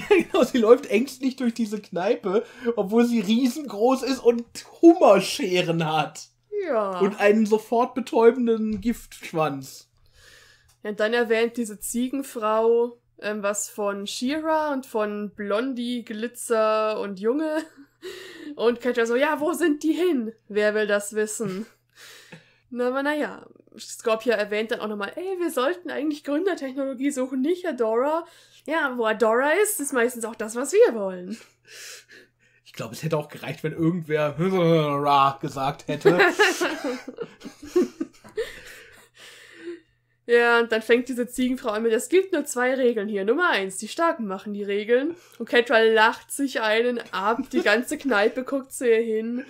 Speaker 2: (laughs) genau, sie läuft ängstlich durch diese Kneipe, obwohl sie riesengroß ist und Hummerscheren hat. Ja. Und einen sofort betäubenden Giftschwanz.
Speaker 1: Und dann erwähnt diese Ziegenfrau ähm, was von Shira und von Blondie, Glitzer und Junge. Und Katja so, ja, wo sind die hin? Wer will das wissen? (laughs) Na, aber naja, Scorpia erwähnt dann auch nochmal, ey, wir sollten eigentlich Gründertechnologie suchen, nicht Adora. Ja, wo Adora ist, ist meistens auch das, was wir wollen.
Speaker 2: Ich glaube, es hätte auch gereicht, wenn irgendwer (laughs) gesagt hätte.
Speaker 1: (laughs) ja, und dann fängt diese Ziegenfrau an mit, es gibt nur zwei Regeln hier. Nummer eins, die Starken machen die Regeln. Und Catral lacht sich einen ab, die ganze Kneipe guckt zu ihr hin.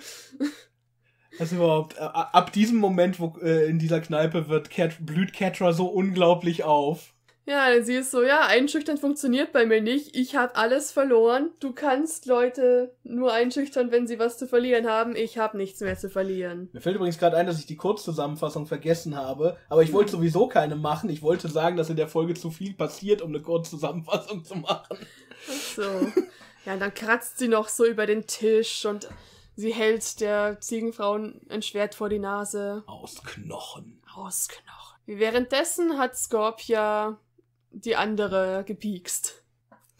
Speaker 2: Also überhaupt, äh, ab diesem Moment, wo äh, in dieser Kneipe wird Cat, blüht Catra so unglaublich auf.
Speaker 1: Ja, sie ist so, ja, einschüchtern funktioniert bei mir nicht. Ich habe alles verloren. Du kannst Leute nur einschüchtern, wenn sie was zu verlieren haben. Ich habe nichts mehr zu verlieren.
Speaker 2: Mir fällt übrigens gerade ein, dass ich die Kurzzusammenfassung vergessen habe. Aber ich wollte sowieso keine machen. Ich wollte sagen, dass in der Folge zu viel passiert, um eine Kurzzusammenfassung zu machen.
Speaker 1: Ach so. ja, und dann kratzt sie noch so über den Tisch und sie hält der Ziegenfrau ein Schwert vor die Nase.
Speaker 2: Aus Knochen.
Speaker 1: Aus Knochen. Währenddessen hat Scorpia die andere gepiekst.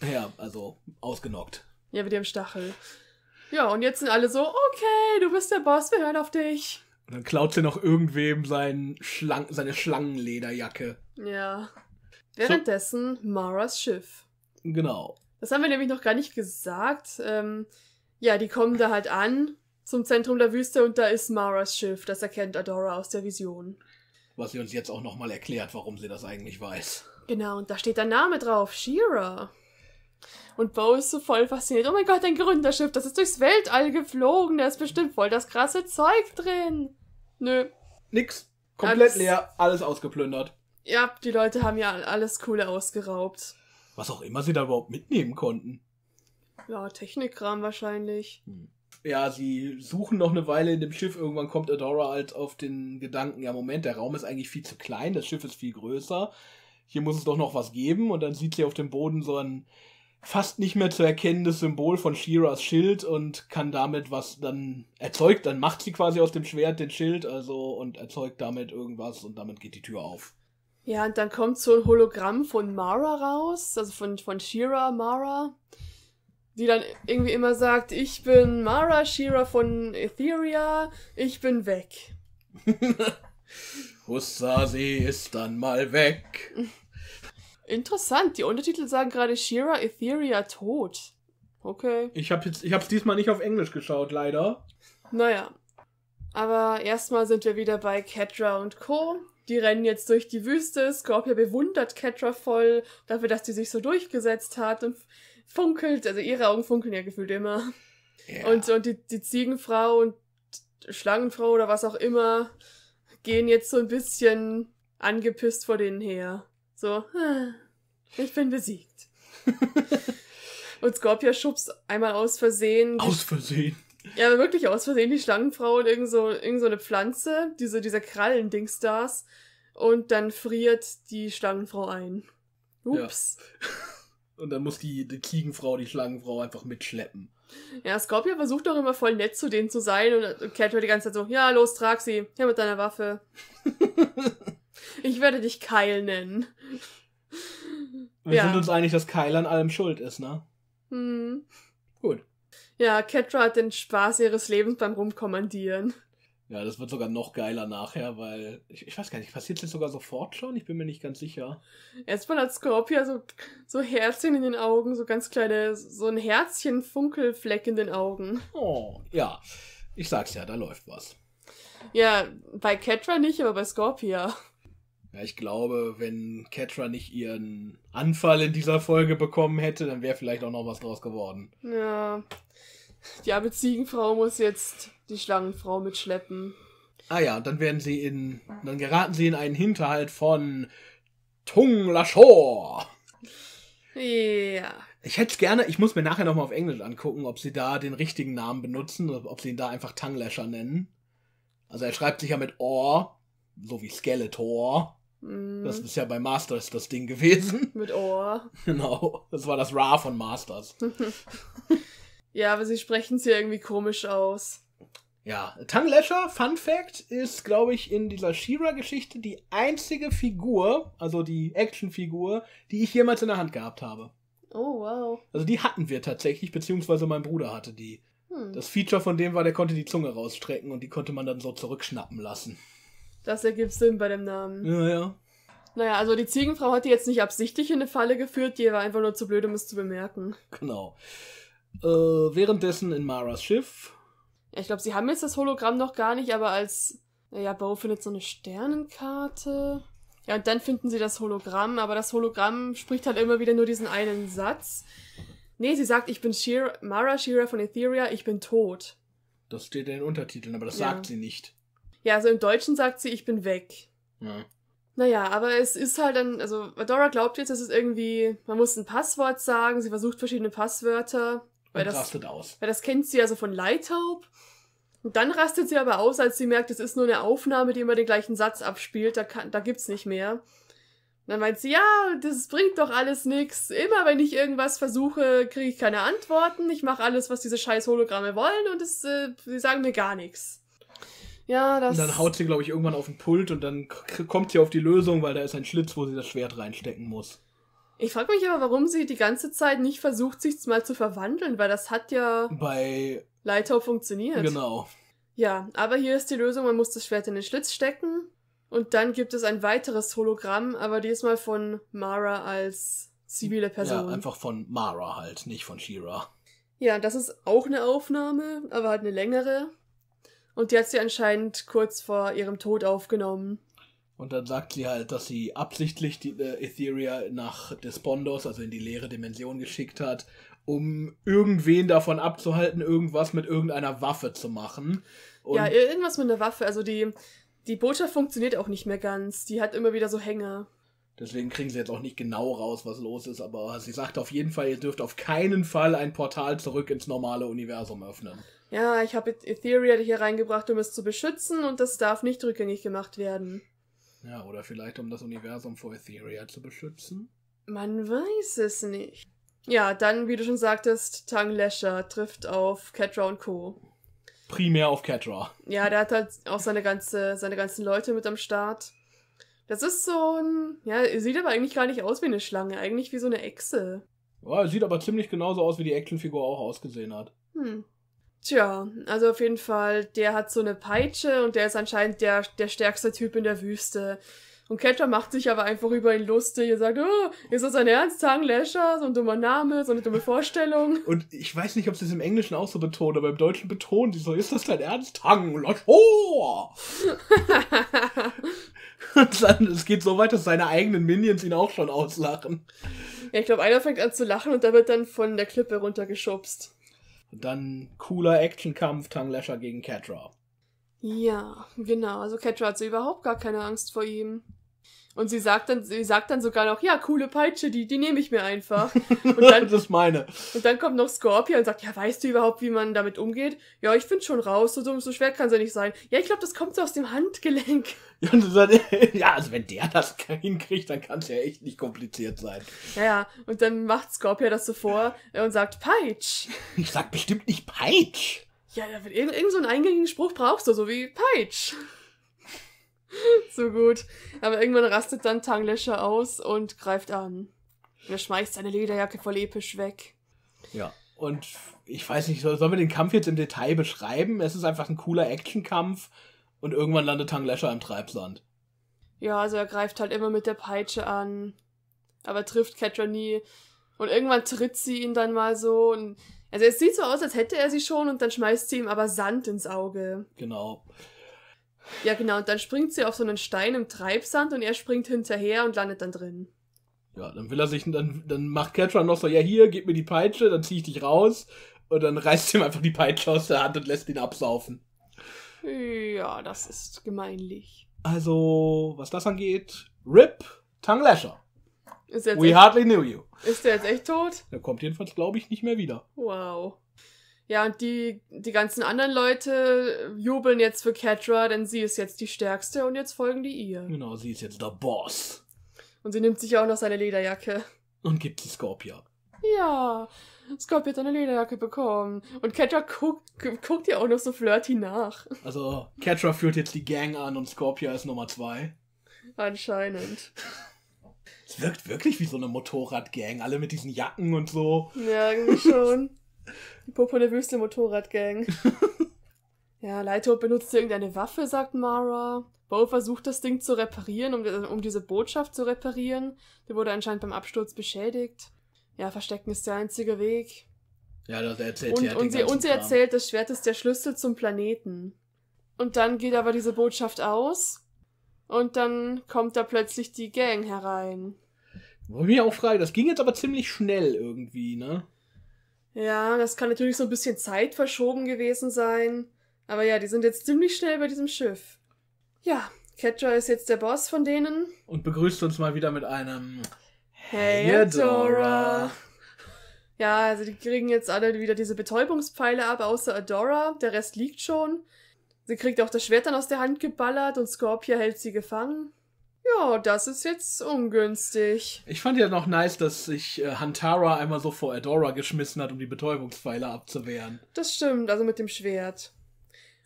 Speaker 2: Ja, also ausgenockt.
Speaker 1: Ja, mit dem Stachel. Ja, und jetzt sind alle so, okay, du bist der Boss, wir hören auf dich.
Speaker 2: Und dann klaut sie noch irgendwem sein Schlang seine Schlangenlederjacke.
Speaker 1: Ja. Währenddessen so. Maras Schiff. Genau. Das haben wir nämlich noch gar nicht gesagt. Ähm, ja, die kommen da halt an zum Zentrum der Wüste und da ist Maras Schiff. Das erkennt Adora aus der Vision.
Speaker 2: Was sie uns jetzt auch nochmal erklärt, warum sie das eigentlich weiß.
Speaker 1: Genau, und da steht der Name drauf, Shira. Und Bo ist so voll fasziniert. Oh mein Gott, ein Gründerschiff, das ist durchs Weltall geflogen, da ist bestimmt voll das krasse Zeug drin. Nö.
Speaker 2: Nix. Komplett alles, leer, alles ausgeplündert.
Speaker 1: Ja, die Leute haben ja alles Coole ausgeraubt.
Speaker 2: Was auch immer sie da überhaupt mitnehmen konnten.
Speaker 1: Ja, Technikkram wahrscheinlich. Hm.
Speaker 2: ja, sie suchen noch eine Weile in dem Schiff. Irgendwann kommt Adora halt auf den Gedanken, ja, Moment, der Raum ist eigentlich viel zu klein, das Schiff ist viel größer hier muss es doch noch was geben. Und dann sieht sie auf dem Boden so ein fast nicht mehr zu erkennendes Symbol von Shiras Schild und kann damit was dann erzeugt, dann macht sie quasi aus dem Schwert den Schild, also und erzeugt damit irgendwas und damit geht die Tür auf.
Speaker 1: Ja, und dann kommt so ein Hologramm von Mara raus, also von, von Shira Mara, die dann irgendwie immer sagt, ich bin Mara Shira von Etheria, ich bin weg.
Speaker 2: (laughs) Hussa, sie ist dann mal weg.
Speaker 1: Interessant, die Untertitel sagen gerade Shira Etheria tot. Okay.
Speaker 2: Ich habe jetzt, ich hab's diesmal nicht auf Englisch geschaut, leider.
Speaker 1: Naja. Aber erstmal sind wir wieder bei Ketra und Co. Die rennen jetzt durch die Wüste. Scorpio bewundert Ketra voll dafür, dass sie sich so durchgesetzt hat und funkelt, also ihre Augen funkeln ja gefühlt immer. Yeah. Und, und die, die Ziegenfrau und Schlangenfrau oder was auch immer gehen jetzt so ein bisschen angepisst vor denen her. So, ah, ich bin besiegt. (laughs) und Scorpia schubst einmal aus Versehen. Aus Versehen. Ja, wirklich aus Versehen die Schlangenfrau und irgend so, irgend so eine Pflanze, diese, dieser Krallen-Dingstars. Und dann friert die Schlangenfrau ein.
Speaker 2: Ups. Ja. (laughs) Und dann muss die, die Kiegenfrau die Schlangenfrau einfach mitschleppen.
Speaker 1: Ja, Scorpia versucht auch immer voll nett zu denen zu sein und Cat die ganze Zeit so, ja, los, trag sie, hier mit deiner Waffe. (laughs) ich werde dich Kyle nennen.
Speaker 2: Wir ja. sind uns einig, dass Kyle an allem schuld ist, ne? Hm. Gut.
Speaker 1: Ja, Catra hat den Spaß
Speaker 2: ihres Lebens beim Rumkommandieren. Ja, das wird sogar noch geiler nachher, weil ich, ich weiß gar nicht, passiert das sogar sofort schon? Ich bin mir nicht ganz sicher. Erstmal hat Scorpia so, so Herzchen
Speaker 1: in den Augen, so ganz kleine, so ein Herzchen-Funkelfleck in den Augen.
Speaker 2: Oh, ja. Ich sag's ja, da läuft was.
Speaker 1: Ja, bei Catra nicht, aber bei Scorpia.
Speaker 2: Ja, ich glaube, wenn Catra nicht ihren Anfall in dieser Folge bekommen hätte, dann wäre vielleicht auch noch was draus geworden.
Speaker 1: Ja. Die arme Ziegenfrau muss jetzt die Schlangenfrau mitschleppen.
Speaker 2: Ah ja, dann werden sie in. Dann geraten sie in einen Hinterhalt von Tung Lashore. Ja. Ich hätte es gerne, ich muss mir nachher nochmal auf Englisch angucken, ob sie da den richtigen Namen benutzen, ob sie ihn da einfach Tung nennen. Also er schreibt sich ja mit Or, so wie Skeletor.
Speaker 1: Mhm. Das ist
Speaker 2: ja bei Masters das Ding gewesen. (laughs) Mit Or. Genau, das war das Ra von Masters.
Speaker 1: (laughs) ja, aber sie sprechen es hier irgendwie komisch
Speaker 2: aus. Ja, Tang Lesher, Fun Fact, ist, glaube ich, in dieser She-Ra-Geschichte die einzige Figur, also die Actionfigur, die ich jemals in der Hand gehabt habe.
Speaker 1: Oh, wow.
Speaker 2: Also die hatten wir tatsächlich, beziehungsweise mein Bruder hatte die. Hm. Das Feature von dem war, der konnte die Zunge rausstrecken und die konnte man dann so zurückschnappen lassen. Das ergibt Sinn bei dem
Speaker 1: Namen. Ja, ja. Naja, also die Ziegenfrau hat die jetzt nicht absichtlich in eine Falle geführt, die war einfach nur zu blöd, um es zu bemerken.
Speaker 2: Genau. Äh, währenddessen in Maras Schiff
Speaker 1: ja, ich glaube, sie haben jetzt das Hologramm noch gar nicht, aber als. Naja, Bo findet so eine Sternenkarte. Ja, und dann finden sie das Hologramm, aber das Hologramm spricht halt immer wieder nur diesen einen Satz. Nee, sie sagt, ich bin Shira, Mara Shira von Etheria, ich bin tot.
Speaker 2: Das steht in den Untertiteln, aber das ja. sagt sie nicht.
Speaker 1: Ja, also im Deutschen sagt sie, ich bin weg. Ja. Naja, aber es ist halt dann, also Dora glaubt jetzt, es ist irgendwie, man muss ein Passwort sagen, sie versucht verschiedene Passwörter. Weil und das, rastet aus. Weil das kennt sie ja so von Leithaub. Und dann rastet sie aber aus, als sie merkt, es ist nur eine Aufnahme, die immer den gleichen Satz abspielt. Da, kann, da gibt's nicht mehr. Und dann meint sie, ja, das bringt doch alles nichts. Immer wenn ich irgendwas versuche, kriege ich keine Antworten. Ich mache alles, was diese scheiß Hologramme wollen und es, äh, sie sagen mir gar nichts. Ja, das. Und dann
Speaker 2: haut sie, glaube ich, irgendwann auf den Pult und dann kommt sie auf die Lösung, weil da ist ein Schlitz, wo sie das Schwert reinstecken muss.
Speaker 1: Ich frage mich aber, warum sie die ganze Zeit nicht versucht, sich mal zu verwandeln, weil das hat ja
Speaker 2: bei
Speaker 1: Leitau funktioniert. Genau. Ja, aber hier ist die Lösung, man muss das Schwert in den Schlitz stecken und dann gibt es ein weiteres Hologramm, aber diesmal von Mara als zivile Person. Ja, einfach
Speaker 2: von Mara halt, nicht von Shira.
Speaker 1: Ja, das ist auch eine Aufnahme, aber halt eine längere. Und die hat sie anscheinend kurz vor ihrem Tod aufgenommen.
Speaker 2: Und dann sagt sie halt, dass sie absichtlich die äh, Etheria nach Despondos, also in die leere Dimension geschickt hat, um irgendwen davon abzuhalten, irgendwas mit irgendeiner Waffe zu machen. Und ja, irgendwas
Speaker 1: mit einer Waffe. Also die, die Botschaft funktioniert auch nicht mehr ganz. Die hat immer wieder so Hänger.
Speaker 2: Deswegen kriegen sie jetzt auch nicht genau raus, was los ist, aber sie sagt auf jeden Fall, ihr dürft auf keinen Fall ein Portal zurück ins normale Universum öffnen.
Speaker 1: Ja, ich habe Etheria hier reingebracht, um es zu beschützen und das darf nicht rückgängig gemacht werden.
Speaker 2: Ja, oder vielleicht um das Universum vor Etheria zu beschützen?
Speaker 1: Man weiß es nicht. Ja, dann, wie du schon sagtest, Tang Lesher trifft auf Catra und Co.
Speaker 2: Primär auf Catra.
Speaker 1: Ja, der hat halt auch seine, ganze, seine ganzen Leute mit am Start. Das ist so ein. Ja, sieht aber eigentlich gar nicht aus wie eine Schlange, eigentlich wie so eine Echse.
Speaker 2: Ja, sieht aber ziemlich genauso aus, wie die Actionfigur auch ausgesehen hat.
Speaker 1: Hm. Tja, also auf jeden Fall, der hat so eine Peitsche und der ist anscheinend der, der stärkste Typ in der Wüste. Und Ketra macht sich aber einfach über ihn lustig. und sagt, oh, ist das ein Ernst, Tanglesher? So ein dummer Name, so eine dumme Vorstellung.
Speaker 2: (laughs) Und ich weiß nicht, ob sie es im Englischen auch so betont, aber im Deutschen betont sie so, ist das dein Ernst, Tanglesher? und dann, es geht so weit, dass seine eigenen Minions ihn auch schon auslachen. Ja, ich glaube, einer fängt an zu
Speaker 1: lachen und da wird dann von der Klippe runtergeschubst
Speaker 2: dann cooler Actionkampf Tang Lasher gegen Catra.
Speaker 1: Ja, genau. Also Catra hat so überhaupt gar keine Angst vor ihm. Und sie sagt dann, sie sagt dann sogar noch, ja, coole Peitsche, die, die nehme ich mir einfach. (laughs)
Speaker 2: Und dann, das ist meine.
Speaker 1: Und dann kommt noch Scorpion und sagt, ja, weißt du überhaupt, wie man damit umgeht? Ja, ich finde schon raus, so so schwer kann es ja nicht sein. Ja, ich glaube, das kommt so aus dem Handgelenk. (laughs)
Speaker 2: Ja, dann, (laughs) ja, also wenn der das hinkriegt, dann kann es ja echt nicht kompliziert sein.
Speaker 1: Ja, ja, und dann macht Scorpion das so vor und sagt, Peitsch.
Speaker 2: Ich sag bestimmt nicht
Speaker 1: Peitsch. Ja, irgendeinen irgend, so eingängigen Spruch brauchst du, so wie Peitsch. (laughs) so gut. Aber irgendwann rastet dann Tanglöscher aus und greift an. er schmeißt seine Lederjacke voll
Speaker 2: episch weg. Ja. Und ich weiß nicht, sollen wir den Kampf jetzt im Detail beschreiben? Es ist einfach ein cooler Actionkampf und irgendwann landet Tang Lasher im Treibsand.
Speaker 1: Ja, also er greift halt immer mit der Peitsche an, aber trifft Catra nie. Und irgendwann tritt sie ihn dann mal so. Und also es sieht so aus, als hätte er sie schon und dann schmeißt sie ihm aber Sand ins Auge. Genau. Ja, genau. Und dann springt sie auf so einen Stein im Treibsand und er springt hinterher und landet dann drin.
Speaker 2: Ja, dann will er sich, dann, dann macht Catron noch so, ja hier, gib mir die Peitsche, dann zieh ich dich raus. Und dann reißt ihm einfach die Peitsche aus der Hand und lässt ihn absaufen.
Speaker 1: Ja, das ist gemeinlich.
Speaker 2: Also, was das angeht, RIP, Tang We echt, hardly knew you.
Speaker 1: Ist der jetzt echt tot?
Speaker 2: Der kommt jedenfalls, glaube ich, nicht mehr wieder.
Speaker 1: Wow. Ja, und die, die ganzen anderen Leute äh, jubeln jetzt für Catra, denn sie ist jetzt die Stärkste und jetzt folgen die ihr. Genau,
Speaker 2: sie ist jetzt der Boss.
Speaker 1: Und sie nimmt sich auch noch seine Lederjacke.
Speaker 2: Und gibt sie Scorpia.
Speaker 1: Ja, Scorpia hat eine Lederjacke bekommen. Und Catra guckt, guckt ihr auch noch so flirty nach.
Speaker 2: Also, Catra führt jetzt die Gang an und Scorpia ist Nummer zwei.
Speaker 1: Anscheinend. Es wirkt
Speaker 2: wirklich wie so eine Motorradgang, alle mit diesen Jacken und so. Ja,
Speaker 1: irgendwie schon. Die Popo der Wüste Motorradgang. (laughs) ja, Leito benutzt irgendeine Waffe, sagt Mara. Bo versucht das Ding zu reparieren, um, um diese Botschaft zu reparieren. Der wurde anscheinend beim Absturz beschädigt. Ja, verstecken ist der einzige Weg.
Speaker 2: Ja, das erzählt und, sie halt und, sie, und sie erzählt,
Speaker 1: das Schwert ist der Schlüssel zum Planeten. Und dann geht aber diese Botschaft aus. Und dann kommt da plötzlich die Gang herein.
Speaker 2: Wo ich mich auch frage, das ging jetzt aber ziemlich schnell irgendwie, ne?
Speaker 1: Ja, das kann natürlich so ein bisschen Zeit verschoben gewesen sein. Aber ja, die sind jetzt ziemlich schnell bei diesem Schiff. Ja, Catcher ist jetzt der Boss von denen.
Speaker 2: Und begrüßt uns mal wieder mit einem Hey, Adora.
Speaker 1: Ja, also die kriegen jetzt alle wieder diese Betäubungspfeile ab, außer Adora. Der Rest liegt schon. Sie kriegt auch das Schwert dann aus der Hand geballert und Scorpia hält sie gefangen. Ja, das ist jetzt ungünstig.
Speaker 2: Ich fand ja noch nice, dass sich äh, Hantara einmal so vor Adora geschmissen hat, um die Betäubungspfeile abzuwehren.
Speaker 1: Das stimmt, also mit dem Schwert.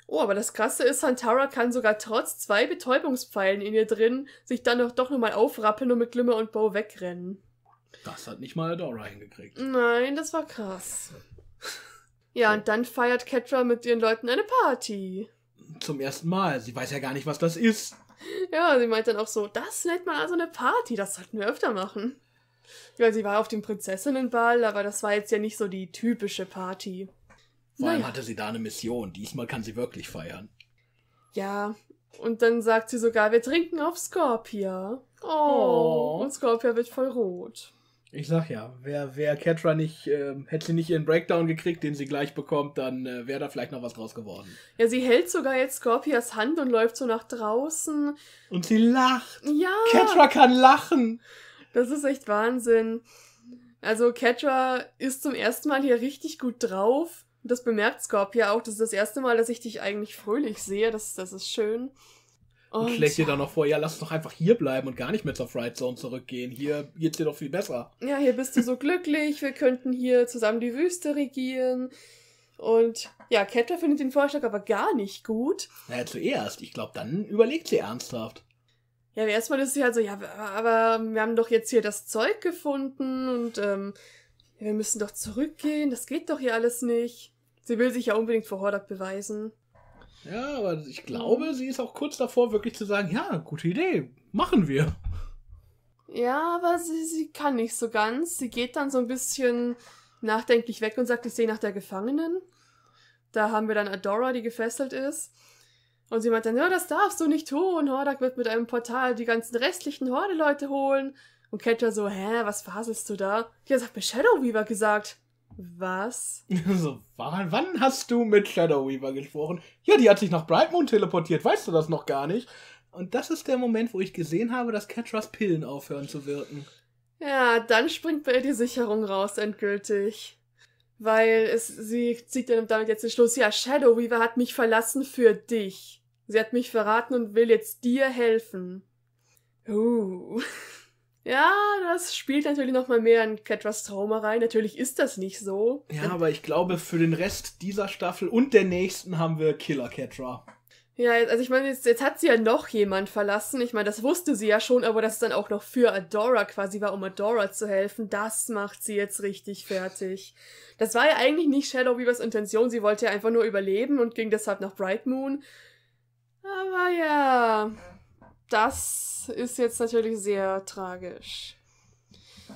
Speaker 1: Oh, aber das Krasse ist, Hantara kann sogar trotz zwei Betäubungspfeilen in ihr drin sich dann doch, doch nochmal aufrappeln und mit Glimmer und Bow wegrennen.
Speaker 2: Das hat nicht mal Adora hingekriegt.
Speaker 1: Nein, das war krass. Ja, so. und dann feiert Ketra mit ihren Leuten eine Party.
Speaker 2: Zum ersten Mal. Sie weiß ja gar nicht, was das ist.
Speaker 1: Ja, sie meint dann auch so, das nennt man also eine Party, das sollten wir öfter machen. Ja, sie war auf dem Prinzessinnenball, aber das war jetzt ja nicht so die typische Party.
Speaker 2: Vor allem naja. hatte sie da eine Mission, diesmal kann sie wirklich feiern.
Speaker 1: Ja, und dann sagt sie sogar, wir trinken auf Scorpia. Oh, oh. und Scorpia wird voll rot.
Speaker 2: Ich sag ja, wäre wär Catra nicht, äh, hätte sie nicht ihren Breakdown gekriegt, den sie gleich bekommt, dann äh, wäre da vielleicht noch was draus geworden.
Speaker 1: Ja, sie hält sogar jetzt Scorpias Hand und läuft so nach draußen.
Speaker 2: Und sie lacht.
Speaker 1: Ja. Catra kann
Speaker 2: lachen.
Speaker 1: Das ist echt Wahnsinn. Also Catra ist zum ersten Mal hier richtig gut drauf. Das bemerkt Scorpia auch. Das ist das erste Mal, dass ich dich eigentlich fröhlich sehe. Das, das ist schön und, schlägt dir dann
Speaker 2: noch vor, ja, lass uns doch einfach hier bleiben und gar nicht mehr zur Fright Zone zurückgehen. Hier geht's dir doch viel besser.
Speaker 1: Ja, hier bist du so glücklich, wir könnten hier zusammen die Wüste regieren. Und ja, Ketter findet den Vorschlag aber gar nicht gut.
Speaker 2: Naja, zuerst. Ich glaube, dann überlegt sie ernsthaft.
Speaker 1: Ja, erstmal ist sie halt so, ja, aber wir haben doch jetzt hier das Zeug gefunden und ähm, wir müssen doch zurückgehen, das geht doch hier alles nicht. Sie will sich ja unbedingt vor Hordak beweisen.
Speaker 2: Ja, aber ich glaube, mhm. sie ist auch kurz davor, wirklich zu sagen, ja, gute Idee, machen wir.
Speaker 1: Ja, aber sie, sie kann nicht so ganz. Sie geht dann so ein bisschen nachdenklich weg und sagt, ich sehe nach der Gefangenen. Da haben wir dann Adora, die gefesselt ist. Und sie meint dann, ja, das darfst du nicht tun. Hordak wird mit einem Portal die ganzen restlichen Horde-Leute holen. Und Ketra so, hä, was faselst du da? Ja, sagt mir Shadow Weaver gesagt. Was?
Speaker 2: (laughs) so, wann, wann hast du mit Shadow Weaver gesprochen? Ja, die hat sich nach Brightmoon teleportiert, weißt du das noch gar nicht? Und das ist der Moment, wo ich gesehen habe, dass Catras Pillen aufhören zu wirken.
Speaker 1: Ja, dann springt bei ihr die Sicherung raus, endgültig. Weil es, sie zieht damit jetzt den Schluss, ja, Shadow Weaver hat mich verlassen für dich. Sie hat mich verraten und will jetzt dir helfen. Uh. Ja, das spielt natürlich nochmal mehr in Catras Trauma rein.
Speaker 2: Natürlich ist das nicht so. Ja, aber ich glaube, für den Rest dieser Staffel und der nächsten haben wir Killer Catra.
Speaker 1: Ja, also ich meine, jetzt, jetzt hat sie ja noch jemand verlassen. Ich meine, das wusste sie ja schon, aber dass es dann auch noch für Adora quasi war, um Adora zu helfen, das macht sie jetzt richtig fertig. Das war ja eigentlich nicht Shadow Weavers Intention, sie wollte ja einfach nur überleben und ging deshalb nach Bright Moon. Aber ja das ist jetzt natürlich sehr tragisch.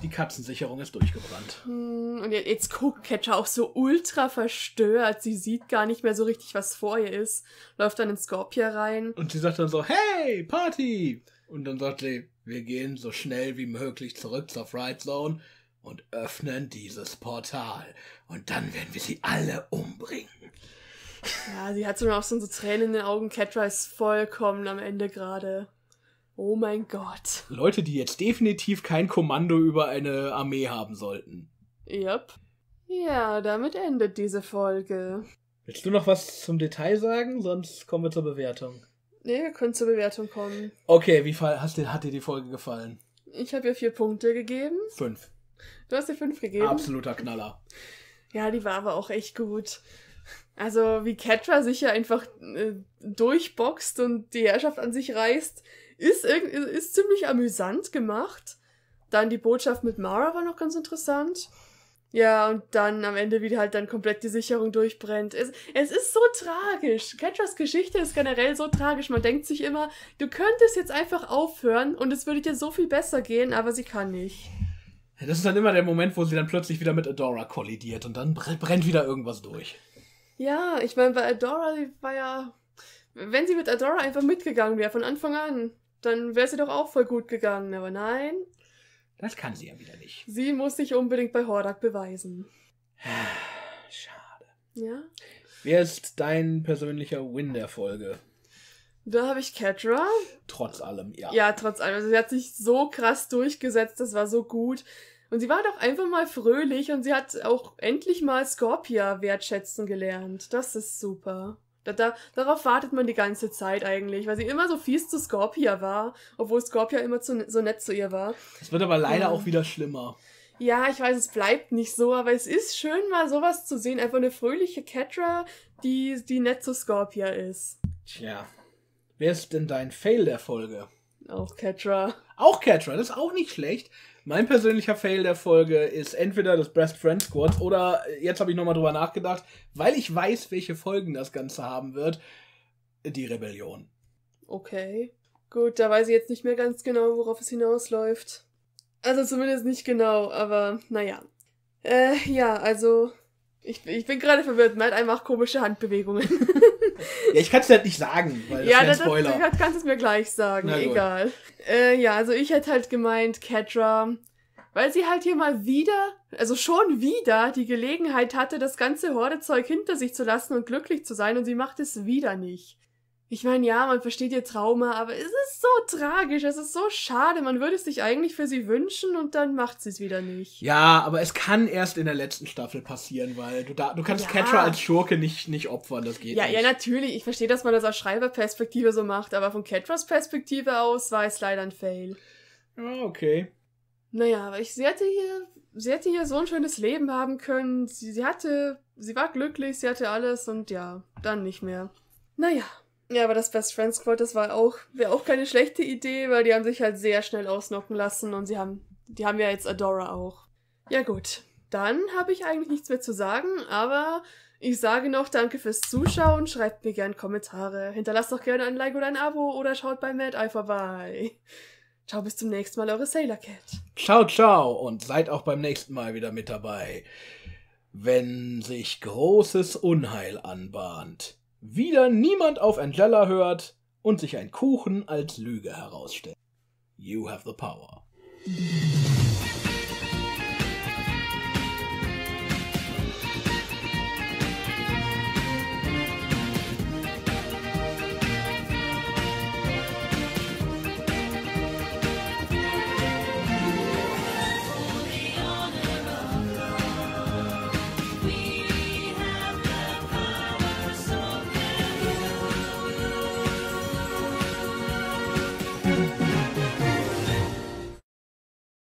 Speaker 2: Die Katzensicherung ist durchgebrannt.
Speaker 1: Hm, und jetzt guckt Catcher auch so ultra verstört. Sie sieht gar nicht mehr so richtig, was vor ihr ist. Läuft dann in Scorpia rein. Und
Speaker 2: sie sagt dann so, hey, Party! Und dann sagt sie, wir gehen so schnell wie möglich zurück zur Fright Zone und öffnen dieses Portal. Und dann werden wir sie alle umbringen.
Speaker 1: Ja, sie hat sogar auch so Tränen in den Augen. Catra ist vollkommen am Ende gerade. Oh mein Gott.
Speaker 2: Leute, die jetzt definitiv kein Kommando über eine Armee haben sollten.
Speaker 1: Yep. Ja, damit endet diese Folge.
Speaker 2: Willst du noch was zum Detail sagen? Sonst kommen wir zur Bewertung.
Speaker 1: Nee, wir können zur Bewertung kommen.
Speaker 2: Okay, wie hast dir, hat dir die Folge gefallen?
Speaker 1: Ich habe ihr vier Punkte gegeben. Fünf. Du hast ihr fünf gegeben? Absoluter Knaller. Ja, die war aber auch echt gut. Also, wie Catra sich ja einfach äh, durchboxt und die Herrschaft an sich reißt, ist, ist ziemlich amüsant gemacht. Dann die Botschaft mit Mara war noch ganz interessant. Ja, und dann am Ende wieder halt dann komplett die Sicherung durchbrennt. Es, es ist so tragisch. Ketchers Geschichte ist generell so tragisch. Man denkt sich immer, du könntest jetzt einfach aufhören und es würde dir so viel besser gehen, aber sie kann nicht.
Speaker 2: Das ist dann immer der Moment, wo sie dann plötzlich wieder mit Adora kollidiert und dann brennt wieder irgendwas durch.
Speaker 1: Ja, ich meine, bei Adora war ja, wenn sie mit Adora einfach mitgegangen wäre von Anfang an, dann wäre sie doch auch voll gut gegangen, aber nein.
Speaker 2: Das kann sie ja wieder
Speaker 1: nicht. Sie muss sich unbedingt bei Hordak beweisen. (sighs) Schade. Ja?
Speaker 2: Wer ist dein persönlicher Win der Folge?
Speaker 1: Da habe ich Catra.
Speaker 2: Trotz allem, ja.
Speaker 1: Ja, trotz allem. Also sie hat sich so krass durchgesetzt, das war so gut. Und sie war doch einfach mal fröhlich und sie hat auch endlich mal Scorpia wertschätzen gelernt. Das ist super. Da, da, darauf wartet man die ganze Zeit eigentlich, weil sie immer so fies zu Scorpia war, obwohl Scorpia immer zu, so nett zu ihr war.
Speaker 2: Es wird aber leider ja. auch wieder schlimmer.
Speaker 1: Ja, ich weiß, es bleibt nicht so, aber es ist schön, mal sowas zu sehen. Einfach eine fröhliche Catra, die, die nett zu Scorpia ist.
Speaker 2: Tja. Wer ist denn dein Fail der Folge? Auch Catra. Auch Catra, das ist auch nicht schlecht. Mein persönlicher Fail der Folge ist entweder das Best Friend Squad oder äh, jetzt habe ich nochmal drüber nachgedacht, weil ich weiß, welche Folgen das Ganze haben wird, die Rebellion.
Speaker 1: Okay. Gut, da weiß ich jetzt nicht mehr ganz genau, worauf es hinausläuft. Also zumindest nicht genau, aber naja. Äh, ja, also ich, ich bin gerade verwirrt. Man hat einfach komische Handbewegungen. (laughs)
Speaker 2: (laughs) Ja, ich kann es halt nicht sagen, weil das ja, ist ein Spoiler. Ja,
Speaker 1: kannst es mir gleich sagen, egal. Äh, ja, also ich hätte halt gemeint, Catra, weil sie halt hier mal wieder, also schon wieder, die Gelegenheit hatte, das ganze Hordezeug hinter sich zu lassen und glücklich zu sein und sie macht es wieder nicht. Ich meine, ja, man versteht ihr Trauma, aber es ist so tragisch, es ist so schade, man würde es sich eigentlich für sie wünschen und dann macht sie es wieder nicht.
Speaker 2: Ja, aber es kann erst in der letzten Staffel passieren, weil du da, du kannst ja. Catra als Schurke nicht, nicht opfern, das geht ja, nicht. Ja, ja, natürlich,
Speaker 1: ich verstehe, dass man das aus Schreiberperspektive so macht, aber von Catras Perspektive aus war es leider ein Fail. Ja, okay. Naja, aber ich, sie hätte hier, sie hätte hier so ein schönes Leben haben können, sie, sie hatte, sie war glücklich, sie hatte alles und ja, dann nicht mehr. Naja. Ja, aber das Best Friends Squad, das war auch, wäre auch keine schlechte Idee, weil die haben sich halt sehr schnell ausnocken lassen und sie haben, die haben ja jetzt Adora auch. Ja gut, dann habe ich eigentlich nichts mehr zu sagen, aber ich sage noch danke fürs Zuschauen, schreibt mir gerne Kommentare, hinterlasst doch gerne ein Like oder ein Abo oder schaut bei Mad Eye vorbei. Ciao, bis zum nächsten Mal, eure Sailor Cat.
Speaker 2: Ciao, ciao und seid auch beim nächsten Mal wieder mit dabei. Wenn sich großes Unheil anbahnt, wieder niemand auf Angela hört und sich ein Kuchen als Lüge herausstellt. You have the power.